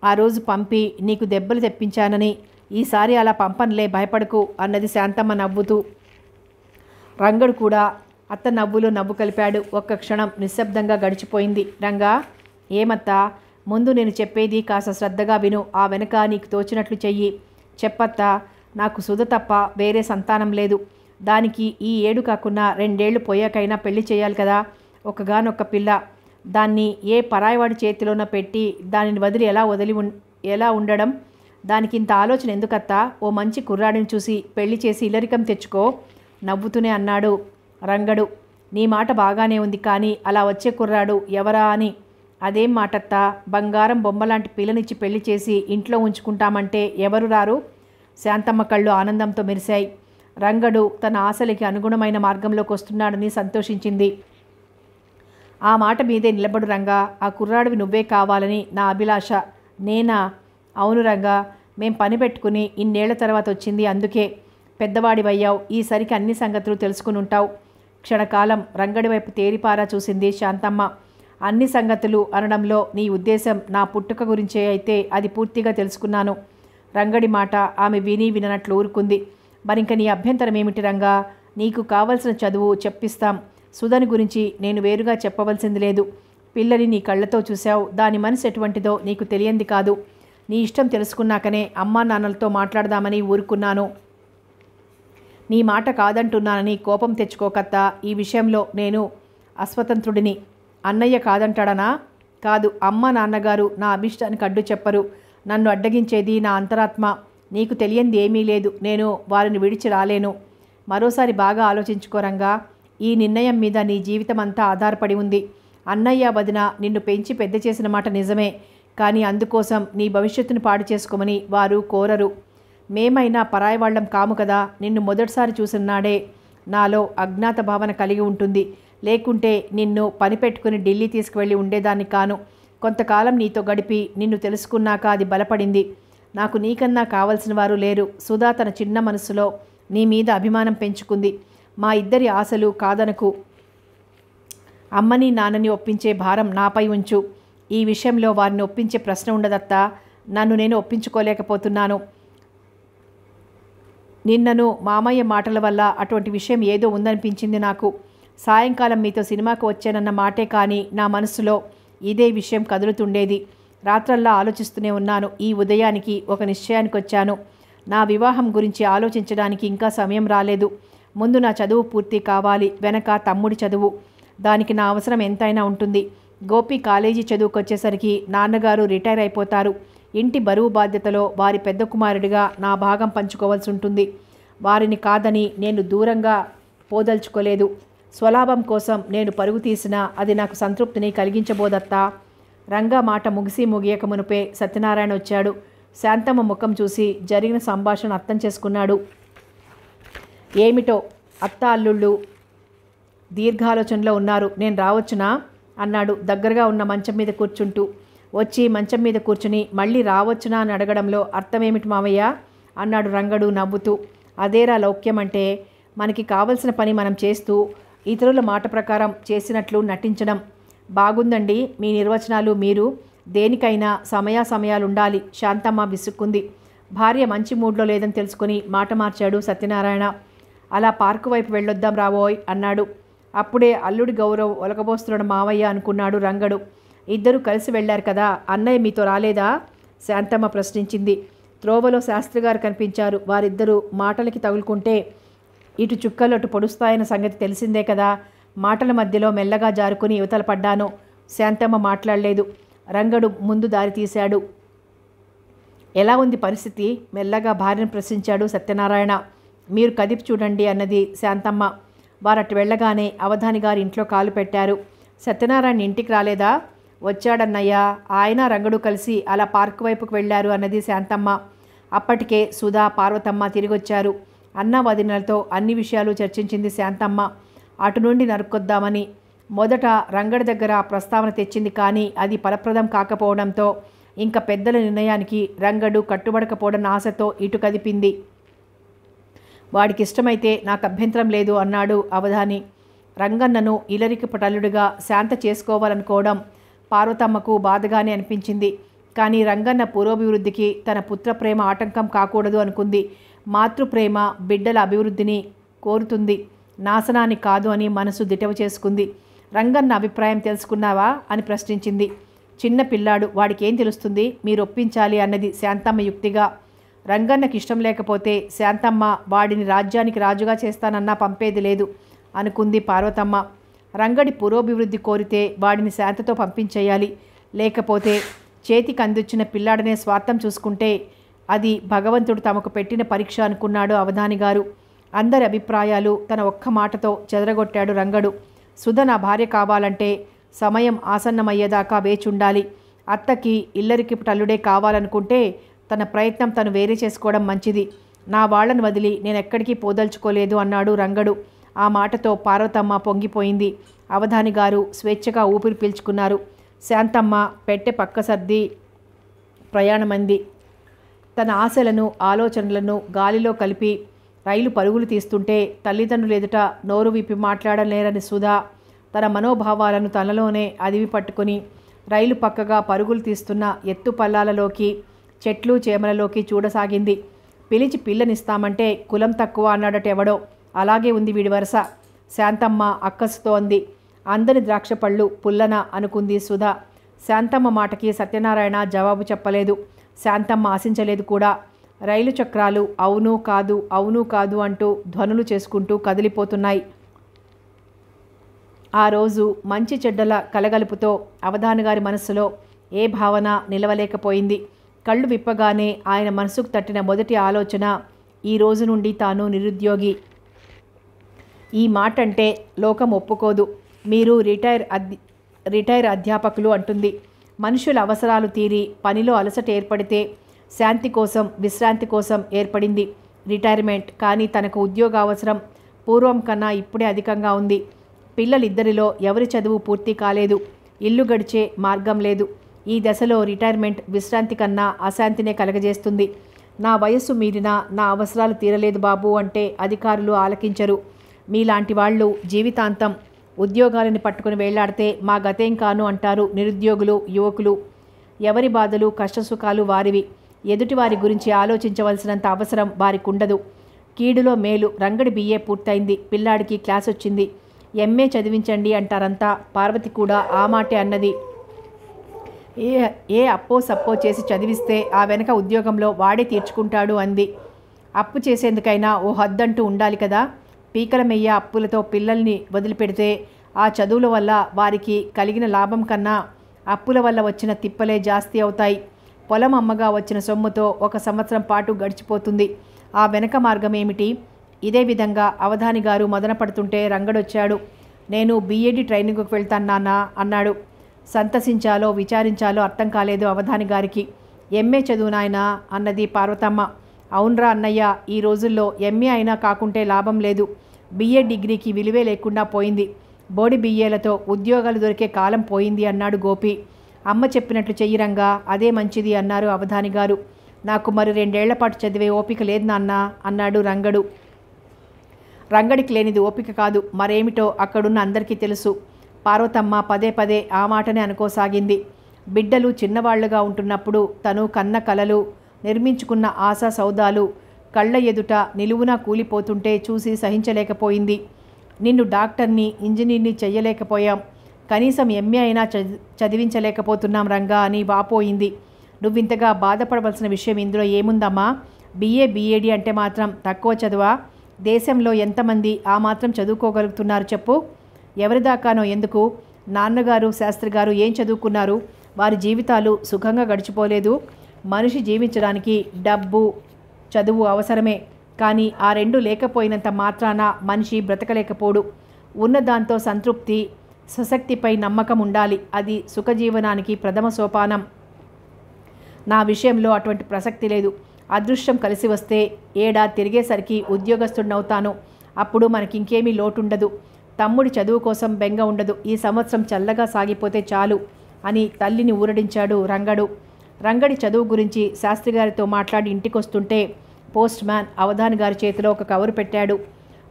ఆ రోజు పంపి నీకు దెబ్బలు తెప్పించానని ఈసారి అలా పంపనులే భయపడకు అన్నది శాంతమ్మ నవ్వుతూ రంగడు కూడా అత్త నవ్వులో నవ్వు కలిపాడు ఒక్క క్షణం నిశ్శబ్దంగా గడిచిపోయింది రంగా ఏమత్తా ముందు నేను చెప్పేది కాస్త శ్రద్ధగా విను ఆ వెనక నీకు తోచినట్లు చెయ్యి చెప్పత్తా నాకు సుధ తప్ప వేరే సంతానం లేదు దానికి ఈ ఏడు కాకుండా రెండేళ్లు పోయాకైనా పెళ్లి చేయాలి కదా ఒకగానొక్క పిల్ల దాన్ని ఏ పరాయవాడి చేతిలోన పెట్టి దానిని వదిలి ఎలా వదిలి ఎలా ఉండడం దానికి ఇంత ఆలోచన ఎందుకత్తా ఓ మంచి కుర్రాడిని చూసి పెళ్లి చేసి ఇల్లరికం తెచ్చుకో నవ్వుతూనే అన్నాడు రంగడు నీ మాట బాగానే ఉంది కానీ అలా వచ్చే కుర్రాడు ఎవరా అని అదేం మాటత్తా బంగారం బొమ్మలాంటి పిల్లనిచ్చి పెళ్లి చేసి ఇంట్లో ఉంచుకుంటామంటే ఎవరు రారు శాంతమ్మ కళ్ళు ఆనందంతో మెరిశాయి రంగడు తన ఆశలకి అనుగుణమైన మార్గంలోకి వస్తున్నాడని సంతోషించింది ఆ మాట మీదే నిలబడు రంగా ఆ కుర్రాడివి నువ్వే కావాలని నా అభిలాష నేనా అవును రంగా మేం పని పెట్టుకుని ఇన్నేళ్ల తర్వాత వచ్చింది అందుకే పెద్దవాడివయ్యావు ఈసరికి అన్ని సంగతులు తెలుసుకుని ఉంటావు క్షణకాలం రంగడి వైపు తేరిపారా చూసింది శాంతమ్మ అన్ని సంగతులు అనడంలో నీ ఉద్దేశం నా పుట్టుక గురించే అయితే అది పూర్తిగా తెలుసుకున్నాను రంగడి మాట ఆమె విని విననట్లు ఊరుకుంది మరింక నీ అభ్యంతరం ఏమిటి రంగా నీకు కావలసిన చదువు చెప్పిస్తాం సుధని గురించి నేను వేరుగా చెప్పవలసింది లేదు పిల్లని నీ కళ్ళతో చూశావు దాని మనసు ఎటువంటిదో నీకు తెలియంది కాదు నీ ఇష్టం తెలుసుకున్నాకనే అమ్మా నాన్నలతో మాట్లాడదామని ఊరుకున్నాను నీ మాట కాదంటున్నానని కోపం తెచ్చుకోకత్తా ఈ విషయంలో నేను అస్వతంత్రుడిని అన్నయ్య కాదంటాడనా కాదు అమ్మ నాన్నగారు నా అభిష్టానికి అడ్డు చెప్పరు నన్ను అడ్డగించేది నా అంతరాత్మ నీకు తెలియంది ఏమీ లేదు నేను వారిని విడిచి రాలేను మరోసారి బాగా ఆలోచించుకోరంగా ఈ నిర్ణయం మీద నీ జీవితం అంతా ఆధారపడి ఉంది అన్నయ్య వదిన నిన్ను పెంచి పెద్ద చేసిన మాట నిజమే కానీ అందుకోసం నీ భవిష్యత్తును పాడు చేసుకోమని వారు కోరరు మేమైనా పరాయి వాళ్ళం కాము కదా నిన్ను మొదటిసారి చూసిన నాడే నాలో అజ్ఞాత భావన కలిగి ఉంటుంది లేకుంటే నిన్ను పని పెట్టుకుని ఢిల్లీ తీసుకువెళ్ళి ఉండేదాన్ని కాను కొంతకాలం నీతో గడిపి నిన్ను తెలుసుకున్నాక అది బలపడింది నాకు నీకన్నా కావలసిన వారు లేరు సుధా తన చిన్న మనసులో నీ మీద అభిమానం పెంచుకుంది మా ఇద్దరి ఆశలు కాదనకు అమ్మని నాన్నని ఒప్పించే భారం నాపై ఉంచు ఈ విషయంలో వారిని ఒప్పించే ప్రశ్న ఉండదత్తా నన్ను నేను ఒప్పించుకోలేకపోతున్నాను నిన్నను మామయ్య మాటల వల్ల అటువంటి విషయం ఏదో ఉందనిపించింది నాకు సాయంకాలం మీతో సినిమాకు వచ్చానన్న మాటే కానీ నా మనసులో ఇదే విషయం కదులుతుండేది రాత్రల్లా ఆలోచిస్తూనే ఉన్నాను ఈ ఉదయానికి ఒక నిశ్చయానికి వచ్చాను నా వివాహం గురించి ఆలోచించడానికి ఇంకా సమయం రాలేదు ముందు నా చదువు పూర్తి కావాలి వెనక తమ్ముడి చదువు దానికి నా అవసరం ఎంతైనా ఉంటుంది గోపి కాలేజీ చదువుకొచ్చేసరికి నాన్నగారు రిటైర్ అయిపోతారు ఇంటి బరువు బాధ్యతలో వారి పెద్ద కుమారుడిగా నా భాగం పంచుకోవాల్సి ఉంటుంది వారిని కాదని నేను దూరంగా పోదలుచుకోలేదు స్వలాభం కోసం నేను పరుగు తీసినా అది నాకు సంతృప్తిని కలిగించబోదత్తా రంగా మాట ముగిసి ముగియక మునిపే సత్యనారాయణ వచ్చాడు శాంతమ్మ ముఖం చూసి జరిగిన సంభాషణ అర్థం చేసుకున్నాడు ఏమిటో అత్త అల్లుళ్ళు దీర్ఘాలోచనలో ఉన్నారు నేను రావచ్చునా అన్నాడు దగ్గరగా ఉన్న మంచం మీద కూర్చుంటూ వచ్చి మంచం మీద కూర్చుని మళ్ళీ రావచ్చునా అని అడగడంలో అర్థమేమిటి మావయ్య అన్నాడు రంగడు నవ్వుతూ అదేరా లౌక్యం అంటే మనకి కావలసిన పని మనం చేస్తూ ఇతరుల మాట ప్రకారం చేసినట్లు నటించడం బాగుందండి మీ నిర్వచనాలు మీరు దేనికైనా సమయా సమయాలు ఉండాలి శాంతమ్మ విసుక్కుంది భార్య మంచి మూడ్లో లేదని తెలుసుకుని మాట మార్చాడు సత్యనారాయణ అలా పార్కు వైపు వెళ్ళొద్దాం రాబోయ్ అన్నాడు అప్పుడే అల్లుడి గౌరవ్ ఒలకబోస్తున్నాడు మావయ్య అనుకున్నాడు రంగడు ఇద్దరు కలిసి వెళ్ళారు కదా అన్నయ్య మీతో రాలేదా శాంతమ్మ ప్రశ్నించింది త్రోవలో శాస్త్రి గారు కనిపించారు వారిద్దరూ మాటలకి తగులుకుంటే ఇటు చుక్కలు అటు పొడుస్తాయన్న సంగతి తెలిసిందే కదా మాటల మధ్యలో మెల్లగా జారుకుని యువతల పడ్డాను శాంతమ్మ మాట్లాడలేదు రంగడు ముందు దారి తీశాడు ఎలా ఉంది పరిస్థితి మెల్లగా భార్యను ప్రశ్నించాడు సత్యనారాయణ మీరు కదిపి చూడండి అన్నది శాంతమ్మ అటు వెళ్ళగానే అవధాని గారి ఇంట్లో కాలు పెట్టారు సత్యనారాయణ ఇంటికి రాలేదా వచ్చాడన్నయ్యా ఆయన రంగడు కలిసి అలా పార్క్ వైపుకు వెళ్ళారు అన్నది శాంతమ్మ అప్పటికే సుధా పార్వతమ్మ తిరిగొచ్చారు అన్న వదినలతో అన్ని విషయాలు చర్చించింది శాంతమ్మ అటు నుండి నరుకొద్దామని మొదట రంగడి దగ్గర ప్రస్తావన తెచ్చింది కానీ అది ఫలప్రదం కాకపోవడంతో ఇంకా పెద్దల నిర్ణయానికి రంగడు కట్టుబడకపోవడం ఆశతో ఇటు కదిపింది వాడికి ఇష్టమైతే నాకు అభ్యంతరం లేదు అన్నాడు అవధాని రంగన్నను ఇలరికి పటలుడిగా శాంత చేసుకోవాలనుకోవడం పార్వతమ్మకు బాధగానే అనిపించింది కానీ రంగన్న పూర్వాభివృద్ధికి తన పుత్ర ప్రేమ ఆటంకం కాకూడదు అనుకుంది మాతృప్రేమ బిడ్డల అభివృద్ధిని కోరుతుంది నాశనాన్ని కాదు అని మనసు దిటవ చేసుకుంది రంగన్న అభిప్రాయం తెలుసుకున్నావా అని ప్రశ్నించింది చిన్న పిల్లాడు వాడికేం తెలుస్తుంది మీరు ఒప్పించాలి అన్నది శాంతమ్మ యుక్తిగా రంగన్నకి ఇష్టం లేకపోతే శాంతమ్మ వాడిని రాజ్యానికి రాజుగా చేస్తానన్నా పంపేది లేదు అనుకుంది పార్వతమ్మ రంగడి పురోభివృద్ధి కోరితే వాడిని శాంతతో పంపించేయాలి లేకపోతే చేతికి అందించిన పిల్లాడనే స్వార్థం చూసుకుంటే అది భగవంతుడు తమకు పెట్టిన పరీక్ష అనుకున్నాడు అవధాని గారు అందరి అభిప్రాయాలు తన ఒక్క మాటతో చెదరగొట్టాడు రంగడు సుధ నా భార్య కావాలంటే సమయం ఆసన్నమయ్యేదాకా వేచుండాలి అత్తకి ఇల్లరికి తల్లుడే కావాలనుకుంటే తన ప్రయత్నం తను వేరే చేసుకోవడం మంచిది నా వాళ్లను వదిలి నేను ఎక్కడికి పోదలుచుకోలేదు అన్నాడు రంగడు ఆ మాటతో పార్వతమ్మ పొంగిపోయింది అవధాని గారు స్వేచ్ఛగా ఊపిరి పీల్చుకున్నారు శాంతమ్మ పెట్టె పక్క సర్ది ప్రయాణమంది తన ఆశలను ఆలోచనలను గాలిలో కలిపి రైలు పరుగులు తీస్తుంటే తల్లిదండ్రులు ఎదుట నోరు విప్పి మాట్లాడలేరని సుధా తన మనోభావాలను తనలోనే అదివి పట్టుకుని రైలు పక్కగా పరుగులు తీస్తున్న ఎత్తు పల్లాలలోకి చెట్లు చేమలలోకి చూడసాగింది పిలిచి పిల్లనిస్తామంటే కులం తక్కువ అన్నాడటెవడో అలాగే ఉంది వీడి వరుస శాంతమ్మ అక్కసుతో అంది అందని ద్రాక్ష పళ్ళు పుల్లన అనుకుంది సుధా శాంతమ్మ మాటకి సత్యనారాయణ జవాబు చెప్పలేదు శాంతమ్మ ఆశించలేదు కూడా రైలు చక్రాలు అవును కాదు అవును కాదు అంటూ ధ్వనులు చేసుకుంటూ కదిలిపోతున్నాయి ఆ రోజు మంచి చెడ్డల కలగలుపుతో అవధానగారి మనస్సులో ఏ భావన నిలవలేకపోయింది కళ్ళు విప్పగానే ఆయన మనసుకు తట్టిన మొదటి ఆలోచన ఈ రోజు నుండి తాను నిరుద్యోగి ఈ మాట అంటే లోకం ఒప్పుకోదు మీరు రిటైర్ అధ్య రిటైర్ అధ్యాపకులు అంటుంది మనుషుల అవసరాలు తీరి పనిలో అలసట ఏర్పడితే శాంతి కోసం విశ్రాంతి కోసం ఏర్పడింది రిటైర్మెంట్ కానీ తనకు ఉద్యోగ అవసరం పూర్వం కన్నా ఇప్పుడే అధికంగా ఉంది పిల్లలిద్దరిలో ఎవరి చదువు పూర్తి కాలేదు ఇల్లు గడిచే మార్గం లేదు ఈ దశలో రిటైర్మెంట్ విశ్రాంతి కన్నా అశాంతినే కలగజేస్తుంది నా వయస్సు మీరినా నా అవసరాలు తీరలేదు బాబు అంటే అధికారులు ఆలకించరు మీలాంటి వాళ్ళు జీవితాంతం ఉద్యోగాలను పట్టుకుని వేళ్లాడితే మా గతేం కాను అంటారు నిరుద్యోగులు యువకులు ఎవరి బాధలు కష్టసుఖాలు వారివి ఎదుటివారి గురించి ఆలోచించవలసినంత అవసరం వారికి ఉండదు కీడులో మేలు రంగడి బిఏ పూర్తయింది పిల్లాడికి క్లాస్ వచ్చింది ఎంఏ చదివించండి అంటారంతా పార్వతి కూడా ఆ మాటే అన్నది ఏ ఏ అప్పో సప్పో చేసి చదివిస్తే ఆ వెనక ఉద్యోగంలో వాడే తీర్చుకుంటాడు అంది అప్పు చేసేందుకైనా ఓ హద్దంటూ ఉండాలి కదా పీకలమెయ్య అప్పులతో పిల్లల్ని వదిలిపెడితే ఆ చదువుల వల్ల వారికి కలిగిన లాభం కన్నా అప్పుల వల్ల వచ్చిన తిప్పలే జాస్తి అవుతాయి పొలం అమ్మగా వచ్చిన సొమ్ముతో ఒక సంవత్సరం పాటు గడిచిపోతుంది ఆ వెనక మార్గం ఏమిటి ఇదే విధంగా అవధాని గారు మదన పడుతుంటే రంగడొచ్చాడు నేను బీఏడి ట్రైనింగ్కి వెళ్తాను నాన్న అన్నాడు సంతసించాలో విచారించాలో అర్థం కాలేదు అవధాని గారికి ఎంఏ చదువునాయన అన్నది పార్వతమ్మ అవునరా అన్నయ్య ఈ రోజుల్లో ఎంఏ అయినా కాకుంటే లాభం లేదు బిఏ డిగ్రీకి విలువే లేకుండా పోయింది బోడి బిఏలతో ఉద్యోగాలు దొరికే కాలం పోయింది అన్నాడు గోపి అమ్మ చెప్పినట్లు చెయ్యిరంగా అదే మంచిది అన్నారు అవధాని గారు నాకు మరి రెండేళ్ల పాటు చదివే ఓపిక లేదు నాన్న అన్నాడు రంగడు రంగడికి లేనిది ఓపిక కాదు మరేమిటో అక్కడున్న అందరికీ తెలుసు పార్వతమ్మ పదే పదే ఆ మాటనే అనుకోసాగింది బిడ్డలు చిన్నవాళ్లుగా ఉంటున్నప్పుడు తను కన్న కలలు నిర్మించుకున్న ఆశా సౌదాలు కళ్ళ ఎదుట నిలువున కూలిపోతుంటే చూసి సహించలేకపోయింది నిన్ను డాక్టర్ని ఇంజనీర్ని చెయ్యలేకపోయాం కనీసం ఎంఏ అయినా చదివించలేకపోతున్నాం రంగా అని వాపోయింది నువ్వింతగా బాధపడవలసిన విషయం ఇందులో ఏముందమ్మా బీఏ బీఏడి అంటే మాత్రం తక్కువ చదువా దేశంలో ఎంతమంది ఆ మాత్రం చదువుకోగలుగుతున్నారు చెప్పు ఎవరిదాకానో ఎందుకు నాన్నగారు శాస్త్రి గారు ఏం చదువుకున్నారు వారి జీవితాలు సుఖంగా గడిచిపోలేదు మనిషి జీవించడానికి డబ్బు చదువు అవసరమే కానీ ఆ రెండు లేకపోయినంత మాత్రాన మనిషి బ్రతకలేకపోడు ఉన్న దాంతో సంతృప్తి సశక్తిపై నమ్మకం ఉండాలి అది సుఖజీవనానికి ప్రథమ సోపానం నా విషయంలో అటువంటి ప్రసక్తి లేదు అదృష్టం కలిసి వస్తే ఏడా తిరిగేసరికి ఉద్యోగస్తుడినవుతాను అప్పుడు మనకింకేమీ లోటుండదు తమ్ముడి చదువు కోసం బెంగ ఉండదు ఈ సంవత్సరం చల్లగా సాగిపోతే చాలు అని తల్లిని ఊరడించాడు రంగడు రంగడి చదువు గురించి శాస్త్రి గారితో మాట్లాడి ఇంటికొస్తుంటే పోస్ట్ మ్యాన్ అవధాన్ గారి చేతిలో ఒక కవరు పెట్టాడు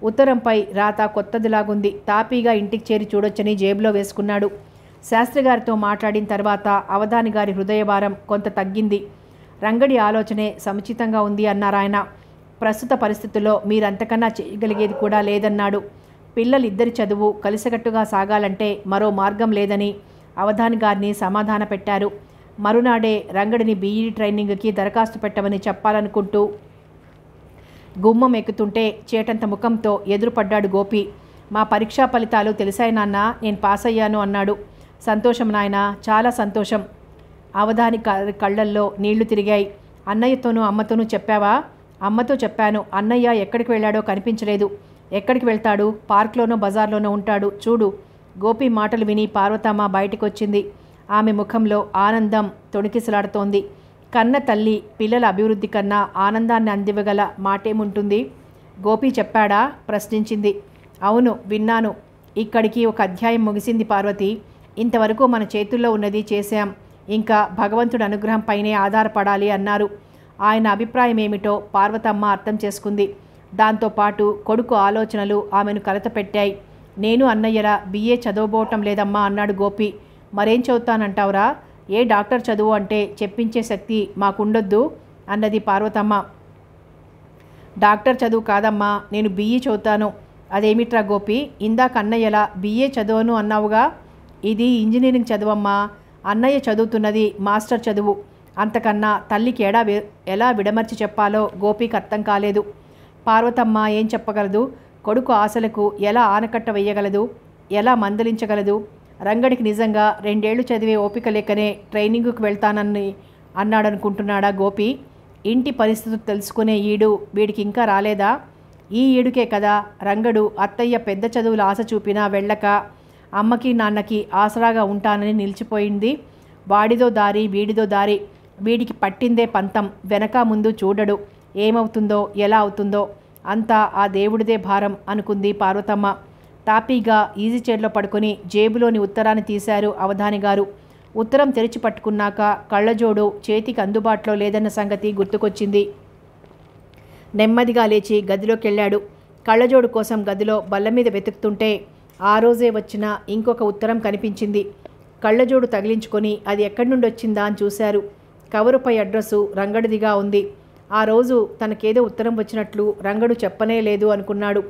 ఉత్తరంపై రాత కొత్తదిలాగుంది తాపీగా ఇంటికి చేరి చూడొచ్చని జేబులో వేసుకున్నాడు శాస్త్రి గారితో మాట్లాడిన తర్వాత అవధాని గారి హృదయభారం కొంత తగ్గింది రంగడి ఆలోచనే సముచితంగా ఉంది అన్నారాయన ప్రస్తుత పరిస్థితుల్లో మీరంతకన్నా చేయగలిగేది కూడా లేదన్నాడు పిల్లలిద్దరి చదువు కలిసికట్టుగా సాగాలంటే మరో మార్గం లేదని అవధాన్ గారిని సమాధాన పెట్టారు మరునాడే రంగడిని బీఈడి ట్రైనింగ్కి దరఖాస్తు పెట్టమని చెప్పాలనుకుంటూ గుమ్మం ఎక్కుతుంటే చేటంత ముఖంతో ఎదురుపడ్డాడు గోపి మా పరీక్షా ఫలితాలు తెలిసాయి నాన్న నేను పాస్ అయ్యాను అన్నాడు సంతోషం నాయన చాలా సంతోషం అవధాని కళ్ళల్లో నీళ్లు తిరిగాయి అన్నయ్యతోనూ అమ్మతోనూ చెప్పావా అమ్మతో చెప్పాను అన్నయ్య ఎక్కడికి వెళ్ళాడో కనిపించలేదు ఎక్కడికి వెళ్తాడు పార్క్లోనో బజార్లోనో ఉంటాడు చూడు గోపి మాటలు విని పార్వతమ్మ బయటికొచ్చింది ఆమె ముఖంలో ఆనందం తొణికిసలాడుతోంది కన్న తల్లి పిల్లల అభివృద్ధి కన్నా ఆనందాన్ని అందివ్వగల మాటేముంటుంది గోపి చెప్పాడా ప్రశ్నించింది అవును విన్నాను ఇక్కడికి ఒక అధ్యాయం ముగిసింది పార్వతి ఇంతవరకు మన చేతుల్లో ఉన్నది చేశాం ఇంకా భగవంతుడి అనుగ్రహం పైనే ఆధారపడాలి అన్నారు ఆయన అభిప్రాయం ఏమిటో పార్వతమ్మ అర్థం చేసుకుంది దాంతోపాటు కొడుకు ఆలోచనలు ఆమెను కలతపెట్టాయి నేను అన్నయ్యరా బీఏ చదవబోవటం లేదమ్మా అన్నాడు గోపి మరేం చదువుతానంటావురా ఏ డాక్టర్ చదువు అంటే చెప్పించే శక్తి మాకుండొద్దు అన్నది పార్వతమ్మ డాక్టర్ చదువు కాదమ్మా నేను బిఈ చదువుతాను అదేమిట్రా గోపి ఇందాక అన్నయ్యలా బీఏ చదువును అన్నావుగా ఇది ఇంజనీరింగ్ చదువమ్మా అన్నయ్య చదువుతున్నది మాస్టర్ చదువు అంతకన్నా తల్లికి ఎడా ఎలా విడమర్చి చెప్పాలో గోపికి అర్థం కాలేదు పార్వతమ్మ ఏం చెప్పగలదు కొడుకు ఆశలకు ఎలా ఆనకట్ట వేయగలదు ఎలా మందలించగలదు రంగడికి నిజంగా రెండేళ్లు చదివే ఓపిక లేకనే ట్రైనింగుకు వెళ్తానని అన్నాడనుకుంటున్నాడా గోపి ఇంటి పరిస్థితులు తెలుసుకునే ఈడు వీడికి ఇంకా రాలేదా ఈ ఈడుకే కదా రంగడు అత్తయ్య పెద్ద చదువుల ఆశ చూపినా వెళ్ళక అమ్మకి నాన్నకి ఆసరాగా ఉంటానని నిలిచిపోయింది వాడిదో దారి వీడిదో దారి వీడికి పట్టిందే పంతం వెనక ముందు చూడడు ఏమవుతుందో ఎలా అవుతుందో అంతా ఆ దేవుడిదే భారం అనుకుంది పార్వతమ్మ తాపీగా ఈజీ చైర్లో పడుకొని జేబులోని ఉత్తరాన్ని తీశారు అవధాని గారు ఉత్తరం తెరిచి పట్టుకున్నాక కళ్ళజోడు చేతికి అందుబాటులో లేదన్న సంగతి గుర్తుకొచ్చింది నెమ్మదిగా లేచి గదిలోకి వెళ్ళాడు కళ్ళజోడు కోసం గదిలో బల్ల మీద వెతుకుతుంటే ఆ రోజే వచ్చిన ఇంకొక ఉత్తరం కనిపించింది కళ్ళజోడు తగిలించుకొని అది ఎక్కడి నుండి వచ్చిందా అని చూశారు కవరుపై అడ్రస్సు రంగడిదిగా ఉంది ఆ రోజు తనకేదో ఉత్తరం వచ్చినట్లు రంగడు చెప్పనే లేదు అనుకున్నాడు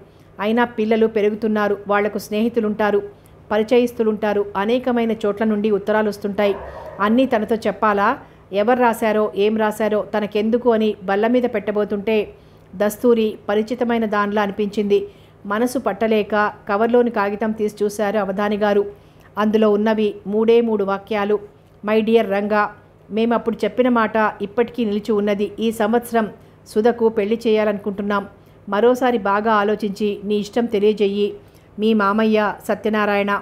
అయినా పిల్లలు పెరుగుతున్నారు వాళ్లకు స్నేహితులుంటారు పరిచయిస్తులుంటారు అనేకమైన చోట్ల నుండి ఉత్తరాలు వస్తుంటాయి అన్నీ తనతో చెప్పాలా ఎవరు రాశారో ఏం రాశారో తనకెందుకు అని బల్ల మీద పెట్టబోతుంటే దస్తూరి పరిచితమైన దానిలా అనిపించింది మనసు పట్టలేక కవర్లోని కాగితం తీసి చూశారు అవధాని గారు అందులో ఉన్నవి మూడే మూడు వాక్యాలు మై డియర్ రంగా మేము అప్పుడు చెప్పిన మాట ఇప్పటికీ నిలిచి ఉన్నది ఈ సంవత్సరం సుధకు పెళ్లి చేయాలనుకుంటున్నాం మరోసారి బాగా ఆలోచించి నీ ఇష్టం తెలియజేయి మీ మామయ్య సత్యనారాయణ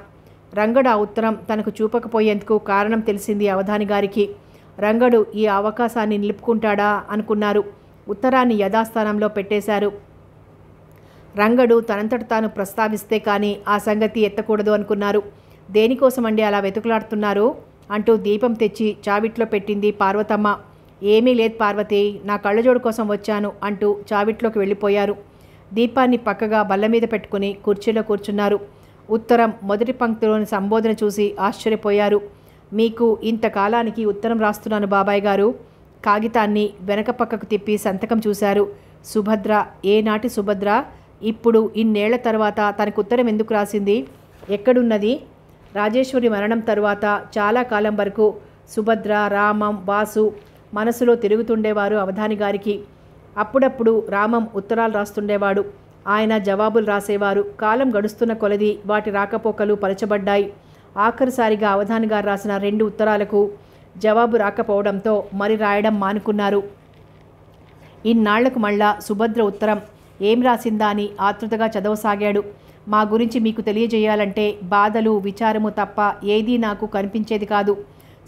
రంగడు ఆ ఉత్తరం తనకు చూపకపోయేందుకు కారణం తెలిసింది అవధాని గారికి రంగడు ఈ అవకాశాన్ని నిలుపుకుంటాడా అనుకున్నారు ఉత్తరాన్ని యథాస్థానంలో పెట్టేశారు రంగడు తనంతట తాను ప్రస్తావిస్తే కానీ ఆ సంగతి ఎత్తకూడదు అనుకున్నారు దేనికోసమండి అలా వెతుకులాడుతున్నారు అంటూ దీపం తెచ్చి చావిట్లో పెట్టింది పార్వతమ్మ ఏమీ లేదు పార్వతి నా కళ్ళజోడు కోసం వచ్చాను అంటూ చావిట్లోకి వెళ్ళిపోయారు దీపాన్ని పక్కగా బల్ల మీద పెట్టుకుని కుర్చీలో కూర్చున్నారు ఉత్తరం మొదటి పంక్తిలోని సంబోధన చూసి ఆశ్చర్యపోయారు మీకు ఇంతకాలానికి ఉత్తరం రాస్తున్నాను బాబాయ్ గారు కాగితాన్ని వెనక పక్కకు తిప్పి సంతకం చూశారు సుభద్ర ఏనాటి సుభద్ర ఇప్పుడు ఇన్నేళ్ల తర్వాత తనకు ఉత్తరం ఎందుకు రాసింది ఎక్కడున్నది రాజేశ్వరి మరణం తరువాత చాలా కాలం వరకు సుభద్ర రామం వాసు మనసులో తిరుగుతుండేవారు అవధాని గారికి అప్పుడప్పుడు రామం ఉత్తరాలు రాస్తుండేవాడు ఆయన జవాబులు రాసేవారు కాలం గడుస్తున్న కొలది వాటి రాకపోకలు పలచబడ్డాయి ఆఖరిసారిగా అవధాని గారు రాసిన రెండు ఉత్తరాలకు జవాబు రాకపోవడంతో మరి రాయడం మానుకున్నారు ఇన్నాళ్లకు మళ్ళా సుభద్ర ఉత్తరం ఏం రాసిందా అని ఆతృతగా చదవసాగాడు మా గురించి మీకు తెలియజేయాలంటే బాధలు విచారము తప్ప ఏదీ నాకు కనిపించేది కాదు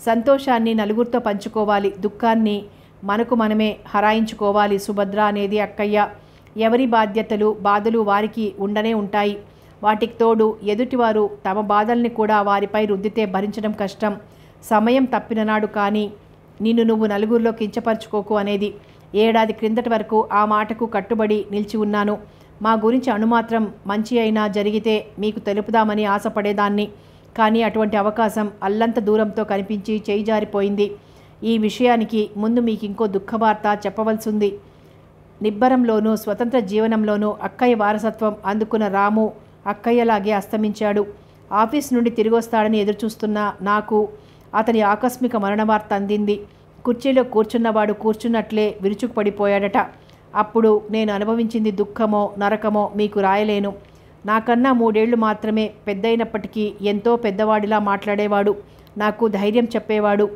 సంతోషాన్ని నలుగురితో పంచుకోవాలి దుఃఖాన్ని మనకు మనమే హరాయించుకోవాలి సుభద్ర అనేది అక్కయ్య ఎవరి బాధ్యతలు బాధలు వారికి ఉండనే ఉంటాయి వాటికి తోడు ఎదుటివారు తమ బాధల్ని కూడా వారిపై రుద్దితే భరించడం కష్టం సమయం తప్పిననాడు కానీ నిన్ను నువ్వు నలుగురిలో కించపరుచుకోకు అనేది ఏడాది క్రిందటి వరకు ఆ మాటకు కట్టుబడి నిలిచి ఉన్నాను మా గురించి అణుమాత్రం మంచి అయినా జరిగితే మీకు తెలుపుదామని ఆశపడేదాన్ని కానీ అటువంటి అవకాశం అల్లంత దూరంతో కనిపించి చేయిజారిపోయింది ఈ విషయానికి ముందు మీకు ఇంకో దుఃఖవార్త చెప్పవలసింది నిబ్బరంలోనూ స్వతంత్ర జీవనంలోనూ అక్కయ్య వారసత్వం అందుకున్న రాము అక్కయ్యలాగే అస్తమించాడు ఆఫీస్ నుండి తిరిగొస్తాడని ఎదురుచూస్తున్న నాకు అతని ఆకస్మిక మరణ వార్త అందింది కుర్చీలో కూర్చున్నవాడు కూర్చున్నట్లే విరుచుకు పడిపోయాడట అప్పుడు నేను అనుభవించింది దుఃఖమో నరకమో మీకు రాయలేను నాకన్నా మూడేళ్లు మాత్రమే పెద్దయినప్పటికీ ఎంతో పెద్దవాడిలా మాట్లాడేవాడు నాకు ధైర్యం చెప్పేవాడు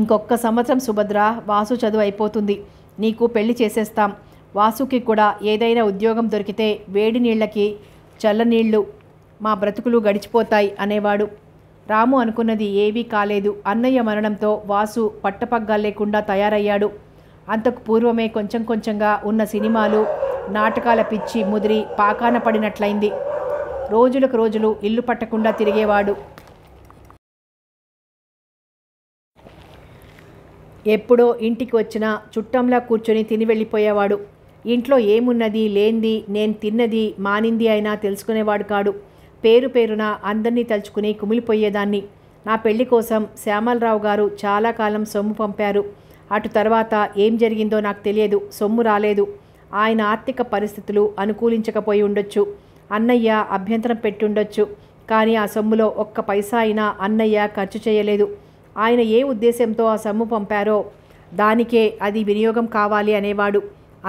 ఇంకొక సంవత్సరం సుభద్ర వాసు చదువు అయిపోతుంది నీకు పెళ్లి చేసేస్తాం వాసుకి కూడా ఏదైనా ఉద్యోగం దొరికితే వేడి నీళ్ళకి చల్లనీళ్ళు మా బ్రతుకులు గడిచిపోతాయి అనేవాడు రాము అనుకున్నది ఏవీ కాలేదు అన్నయ్య మరణంతో వాసు పట్టపగ్గాలు లేకుండా తయారయ్యాడు అంతకు పూర్వమే కొంచెం కొంచెంగా ఉన్న సినిమాలు నాటకాల పిచ్చి ముదిరి పాకాన పడినట్లయింది రోజులకు రోజులు ఇల్లు పట్టకుండా తిరిగేవాడు ఎప్పుడో ఇంటికి వచ్చినా చుట్టంలా కూర్చొని తిని వెళ్ళిపోయేవాడు ఇంట్లో ఏమున్నది లేనిది నేను తిన్నది మానింది అయినా తెలుసుకునేవాడు కాడు పేరు పేరున అందరినీ తలుచుకుని కుమిలిపోయేదాన్ని నా పెళ్లి కోసం శ్యామలరావు గారు చాలా కాలం సొమ్ము పంపారు అటు తర్వాత ఏం జరిగిందో నాకు తెలియదు సొమ్ము రాలేదు ఆయన ఆర్థిక పరిస్థితులు అనుకూలించకపోయి ఉండొచ్చు అన్నయ్య అభ్యంతరం పెట్టుండొచ్చు కానీ ఆ సొమ్ములో ఒక్క పైసా అయినా అన్నయ్య ఖర్చు చేయలేదు ఆయన ఏ ఉద్దేశంతో ఆ సొమ్ము పంపారో దానికే అది వినియోగం కావాలి అనేవాడు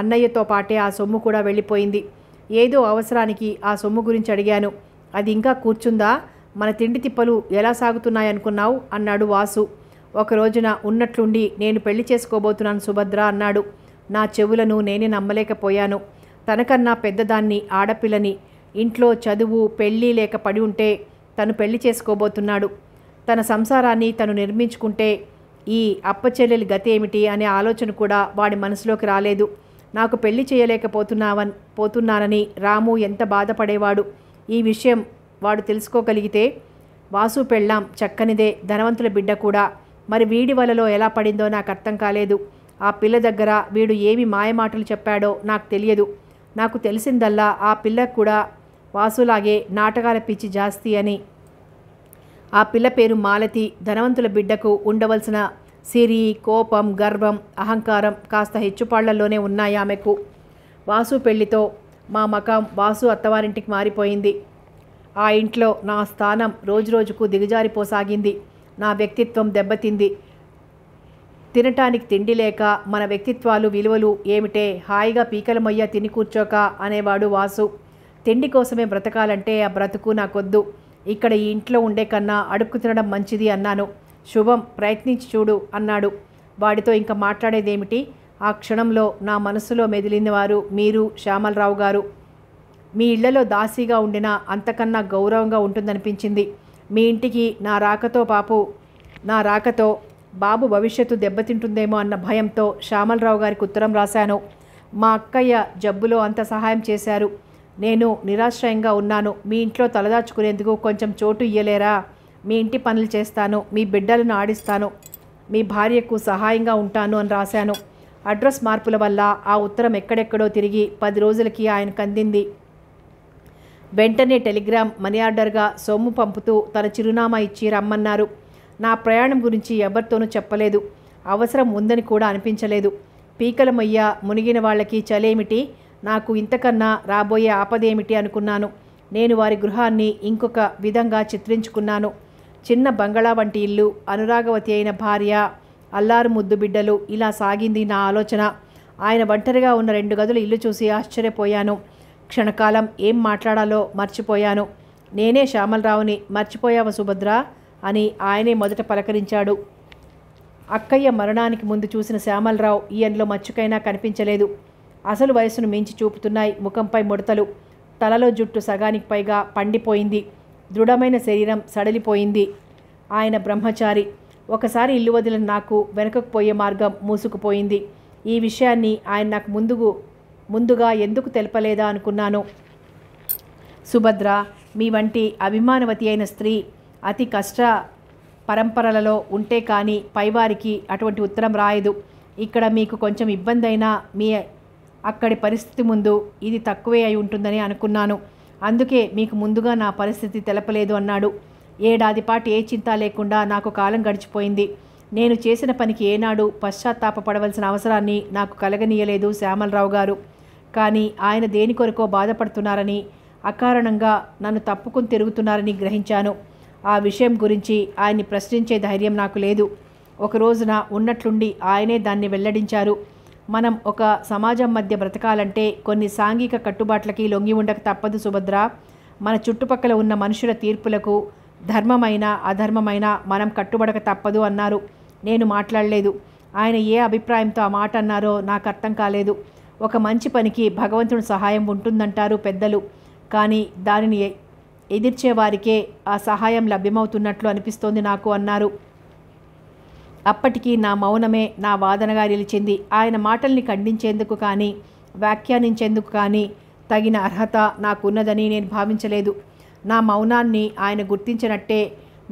అన్నయ్యతో పాటే ఆ సొమ్ము కూడా వెళ్ళిపోయింది ఏదో అవసరానికి ఆ సొమ్ము గురించి అడిగాను అది ఇంకా కూర్చుందా మన తిండి తిప్పలు ఎలా సాగుతున్నాయనుకున్నావు అన్నాడు వాసు ఒక రోజున ఉన్నట్లుండి నేను పెళ్లి చేసుకోబోతున్నాను సుభద్ర అన్నాడు నా చెవులను నేనే నమ్మలేకపోయాను తనకన్నా పెద్దదాన్ని ఆడపిల్లని ఇంట్లో చదువు పెళ్ళి లేక పడి ఉంటే తను పెళ్లి చేసుకోబోతున్నాడు తన సంసారాన్ని తను నిర్మించుకుంటే ఈ అప్పచెల్లెలి గతి ఏమిటి అనే ఆలోచన కూడా వాడి మనసులోకి రాలేదు నాకు పెళ్లి చేయలేకపోతున్నావన్ పోతున్నానని రాము ఎంత బాధపడేవాడు ఈ విషయం వాడు తెలుసుకోగలిగితే వాసు పెళ్ళాం చక్కనిదే ధనవంతుల బిడ్డ కూడా మరి వీడి వలలో ఎలా పడిందో నాకు అర్థం కాలేదు ఆ పిల్ల దగ్గర వీడు ఏమి మాయమాటలు చెప్పాడో నాకు తెలియదు నాకు తెలిసిందల్లా ఆ పిల్ల కూడా వాసులాగే నాటకాల పిచ్చి జాస్తి అని ఆ పిల్ల పేరు మాలతి ధనవంతుల బిడ్డకు ఉండవలసిన సిరి కోపం గర్వం అహంకారం కాస్త హెచ్చుపాళ్లలోనే ఉన్నాయి ఆమెకు వాసు పెళ్లితో మా మకాం వాసు అత్తవారింటికి మారిపోయింది ఆ ఇంట్లో నా స్థానం రోజురోజుకు దిగజారిపోసాగింది నా వ్యక్తిత్వం దెబ్బతింది తినటానికి తిండి లేక మన వ్యక్తిత్వాలు విలువలు ఏమిటే హాయిగా పీకలమయ్య తిని కూర్చోక అనేవాడు వాసు తిండి కోసమే బ్రతకాలంటే ఆ బ్రతుకు నాకొద్దు ఇక్కడ ఈ ఇంట్లో ఉండే కన్నా అడుక్కు తినడం మంచిది అన్నాను శుభం ప్రయత్నించి చూడు అన్నాడు వాడితో ఇంకా మాట్లాడేదేమిటి ఆ క్షణంలో నా మనసులో వారు మీరు శ్యామలరావు గారు మీ ఇళ్లలో దాసీగా ఉండినా అంతకన్నా గౌరవంగా ఉంటుందనిపించింది మీ ఇంటికి నా రాకతో పాపు నా రాకతో బాబు భవిష్యత్తు దెబ్బతింటుందేమో అన్న భయంతో శ్యామలరావు గారికి ఉత్తరం రాశాను మా అక్కయ్య జబ్బులో అంత సహాయం చేశారు నేను నిరాశ్రయంగా ఉన్నాను మీ ఇంట్లో తలదాచుకునేందుకు కొంచెం చోటు ఇయ్యలేరా మీ ఇంటి పనులు చేస్తాను మీ బిడ్డలను ఆడిస్తాను మీ భార్యకు సహాయంగా ఉంటాను అని రాశాను అడ్రస్ మార్పుల వల్ల ఆ ఉత్తరం ఎక్కడెక్కడో తిరిగి పది రోజులకి ఆయనకు అందింది వెంటనే టెలిగ్రామ్ మనీ ఆర్డర్గా సొమ్ము పంపుతూ తన చిరునామా ఇచ్చి రమ్మన్నారు నా ప్రయాణం గురించి ఎవరితోనూ చెప్పలేదు అవసరం ఉందని కూడా అనిపించలేదు పీకలమయ్య మునిగిన వాళ్ళకి చలేమిటి నాకు ఇంతకన్నా రాబోయే ఆపదేమిటి అనుకున్నాను నేను వారి గృహాన్ని ఇంకొక విధంగా చిత్రించుకున్నాను చిన్న బంగళా వంటి ఇల్లు అనురాగవతి అయిన భార్య అల్లారు ముద్దు బిడ్డలు ఇలా సాగింది నా ఆలోచన ఆయన ఒంటరిగా ఉన్న రెండు గదులు ఇల్లు చూసి ఆశ్చర్యపోయాను క్షణకాలం ఏం మాట్లాడాలో మర్చిపోయాను నేనే శ్యామలరావుని మర్చిపోయావా సుభద్ర అని ఆయనే మొదట పలకరించాడు అక్కయ్య మరణానికి ముందు చూసిన శ్యామలరావు ఈయనలో మచ్చుకైనా కనిపించలేదు అసలు వయసును మించి చూపుతున్నాయి ముఖంపై ముడతలు తలలో జుట్టు సగానికి పైగా పండిపోయింది దృఢమైన శరీరం సడలిపోయింది ఆయన బ్రహ్మచారి ఒకసారి ఇల్లు వదిలిన నాకు వెనకకు పోయే మార్గం మూసుకుపోయింది ఈ విషయాన్ని ఆయన నాకు ముందుకు ముందుగా ఎందుకు తెలపలేదా అనుకున్నాను సుభద్ర మీ వంటి అభిమానవతి అయిన స్త్రీ అతి కష్ట పరంపరలలో ఉంటే కానీ పైవారికి అటువంటి ఉత్తరం రాయదు ఇక్కడ మీకు కొంచెం ఇబ్బంది అయినా మీ అక్కడి పరిస్థితి ముందు ఇది తక్కువే అయి ఉంటుందని అనుకున్నాను అందుకే మీకు ముందుగా నా పరిస్థితి తెలపలేదు అన్నాడు ఏడాది పాటు ఏ చింత లేకుండా నాకు కాలం గడిచిపోయింది నేను చేసిన పనికి ఏనాడు పశ్చాత్తాప పడవలసిన అవసరాన్ని నాకు కలగనీయలేదు శ్యామలరావు గారు కానీ ఆయన దేని కొరకో బాధపడుతున్నారని అకారణంగా నన్ను తప్పుకుని తిరుగుతున్నారని గ్రహించాను ఆ విషయం గురించి ఆయన్ని ప్రశ్నించే ధైర్యం నాకు లేదు ఒక రోజున ఉన్నట్లుండి ఆయనే దాన్ని వెల్లడించారు మనం ఒక సమాజం మధ్య బ్రతకాలంటే కొన్ని సాంఘిక కట్టుబాట్లకి లొంగి ఉండక తప్పదు సుభద్ర మన చుట్టుపక్కల ఉన్న మనుషుల తీర్పులకు ధర్మమైన అధర్మమైన మనం కట్టుబడక తప్పదు అన్నారు నేను మాట్లాడలేదు ఆయన ఏ అభిప్రాయంతో ఆ మాట అన్నారో నాకు అర్థం కాలేదు ఒక మంచి పనికి భగవంతుని సహాయం ఉంటుందంటారు పెద్దలు కానీ దానిని ఎదిర్చేవారికే ఆ సహాయం లభ్యమవుతున్నట్లు అనిపిస్తోంది నాకు అన్నారు అప్పటికీ నా మౌనమే నా వాదనగా నిలిచింది ఆయన మాటల్ని ఖండించేందుకు కానీ వ్యాఖ్యానించేందుకు కానీ తగిన అర్హత నాకున్నదని నేను భావించలేదు నా మౌనాన్ని ఆయన గుర్తించినట్టే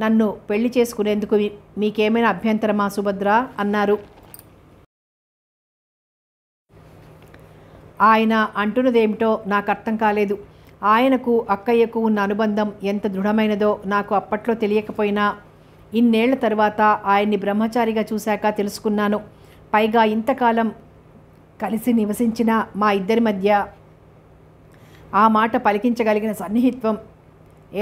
నన్ను పెళ్లి చేసుకునేందుకు మీకేమైనా అభ్యంతరమా సుభద్ర అన్నారు ఆయన అంటున్నదేమిటో నాకు అర్థం కాలేదు ఆయనకు అక్కయ్యకు ఉన్న అనుబంధం ఎంత దృఢమైనదో నాకు అప్పట్లో తెలియకపోయినా ఇన్నేళ్ల తర్వాత ఆయన్ని బ్రహ్మచారిగా చూశాక తెలుసుకున్నాను పైగా ఇంతకాలం కలిసి నివసించిన మా ఇద్దరి మధ్య ఆ మాట పలికించగలిగిన సన్నిహిత్వం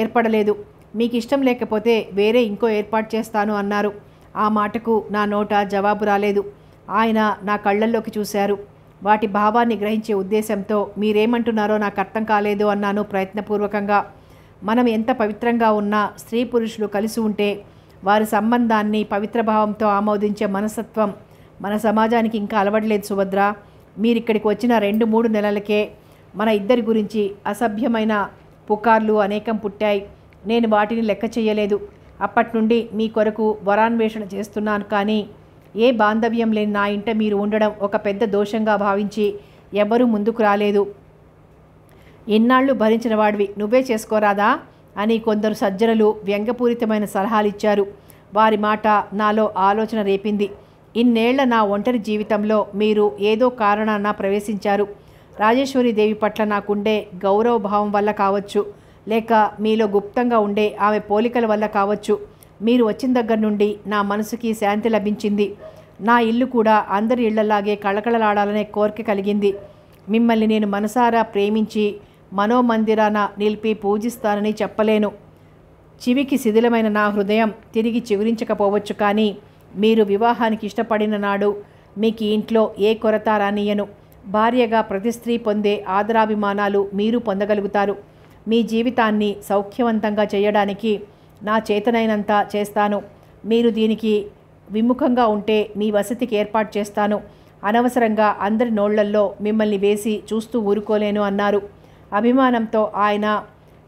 ఏర్పడలేదు మీకు ఇష్టం లేకపోతే వేరే ఇంకో ఏర్పాటు చేస్తాను అన్నారు ఆ మాటకు నా నోట జవాబు రాలేదు ఆయన నా కళ్ళల్లోకి చూశారు వాటి భావాన్ని గ్రహించే ఉద్దేశంతో మీరేమంటున్నారో నాకు అర్థం కాలేదు అన్నాను ప్రయత్నపూర్వకంగా మనం ఎంత పవిత్రంగా ఉన్నా స్త్రీ పురుషులు కలిసి ఉంటే వారి సంబంధాన్ని పవిత్ర భావంతో ఆమోదించే మనస్తత్వం మన సమాజానికి ఇంకా అలవడలేదు సుభద్ర మీరు ఇక్కడికి వచ్చిన రెండు మూడు నెలలకే మన ఇద్దరి గురించి అసభ్యమైన పుకార్లు అనేకం పుట్టాయి నేను వాటిని లెక్క చేయలేదు అప్పటి నుండి మీ కొరకు వరాన్వేషణ చేస్తున్నాను కానీ ఏ బాంధవ్యం లేని నా ఇంట మీరు ఉండడం ఒక పెద్ద దోషంగా భావించి ఎవరూ ముందుకు రాలేదు ఎన్నాళ్ళు భరించిన వాడివి నువ్వే చేసుకోరాదా అని కొందరు సజ్జనులు వ్యంగపూరితమైన సలహాలు ఇచ్చారు వారి మాట నాలో ఆలోచన రేపింది ఇన్నేళ్ల నా ఒంటరి జీవితంలో మీరు ఏదో కారణాన ప్రవేశించారు రాజేశ్వరి దేవి పట్ల నాకుండే గౌరవ భావం వల్ల కావచ్చు లేక మీలో గుప్తంగా ఉండే ఆమె పోలికల వల్ల కావచ్చు మీరు వచ్చిన దగ్గర నుండి నా మనసుకి శాంతి లభించింది నా ఇల్లు కూడా అందరి ఇళ్లలాగే కళకళలాడాలనే కోరిక కలిగింది మిమ్మల్ని నేను మనసారా ప్రేమించి మనోమందిరాన నిలిపి పూజిస్తానని చెప్పలేను చివికి శిథిలమైన నా హృదయం తిరిగి చివరించకపోవచ్చు కానీ మీరు వివాహానికి ఇష్టపడిన నాడు మీకు ఇంట్లో ఏ కొరత రానియను భార్యగా ప్రతి స్త్రీ పొందే ఆదరాభిమానాలు మీరు పొందగలుగుతారు మీ జీవితాన్ని సౌఖ్యవంతంగా చేయడానికి నా చేతనైనంత చేస్తాను మీరు దీనికి విముఖంగా ఉంటే మీ వసతికి ఏర్పాటు చేస్తాను అనవసరంగా అందరి నోళ్లల్లో మిమ్మల్ని వేసి చూస్తూ ఊరుకోలేను అన్నారు అభిమానంతో ఆయన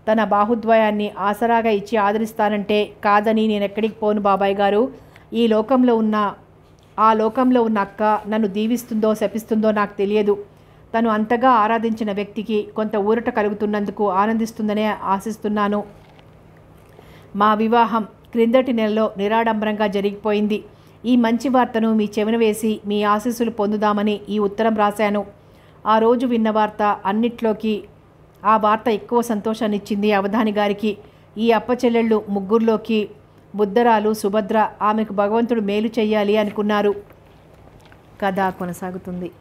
తన బాహుద్వయాన్ని ఆసరాగా ఇచ్చి ఆదరిస్తానంటే కాదని నేను ఎక్కడికి పోను బాబాయ్ గారు ఈ లోకంలో ఉన్న ఆ లోకంలో ఉన్న అక్క నన్ను దీవిస్తుందో శపిస్తుందో నాకు తెలియదు తను అంతగా ఆరాధించిన వ్యక్తికి కొంత ఊరట కలుగుతున్నందుకు ఆనందిస్తుందనే ఆశిస్తున్నాను మా వివాహం క్రిందటి నెలలో నిరాడంబరంగా జరిగిపోయింది ఈ మంచి వార్తను మీ చెవిన వేసి మీ ఆశీస్సులు పొందుదామని ఈ ఉత్తరం రాశాను ఆ రోజు విన్న వార్త అన్నిట్లోకి ఆ వార్త ఎక్కువ సంతోషాన్నిచ్చింది అవధాని గారికి ఈ అప్పచెల్లెళ్ళు ముగ్గురులోకి బుద్ధరాలు సుభద్ర ఆమెకు భగవంతుడు మేలు చెయ్యాలి అనుకున్నారు కథ కొనసాగుతుంది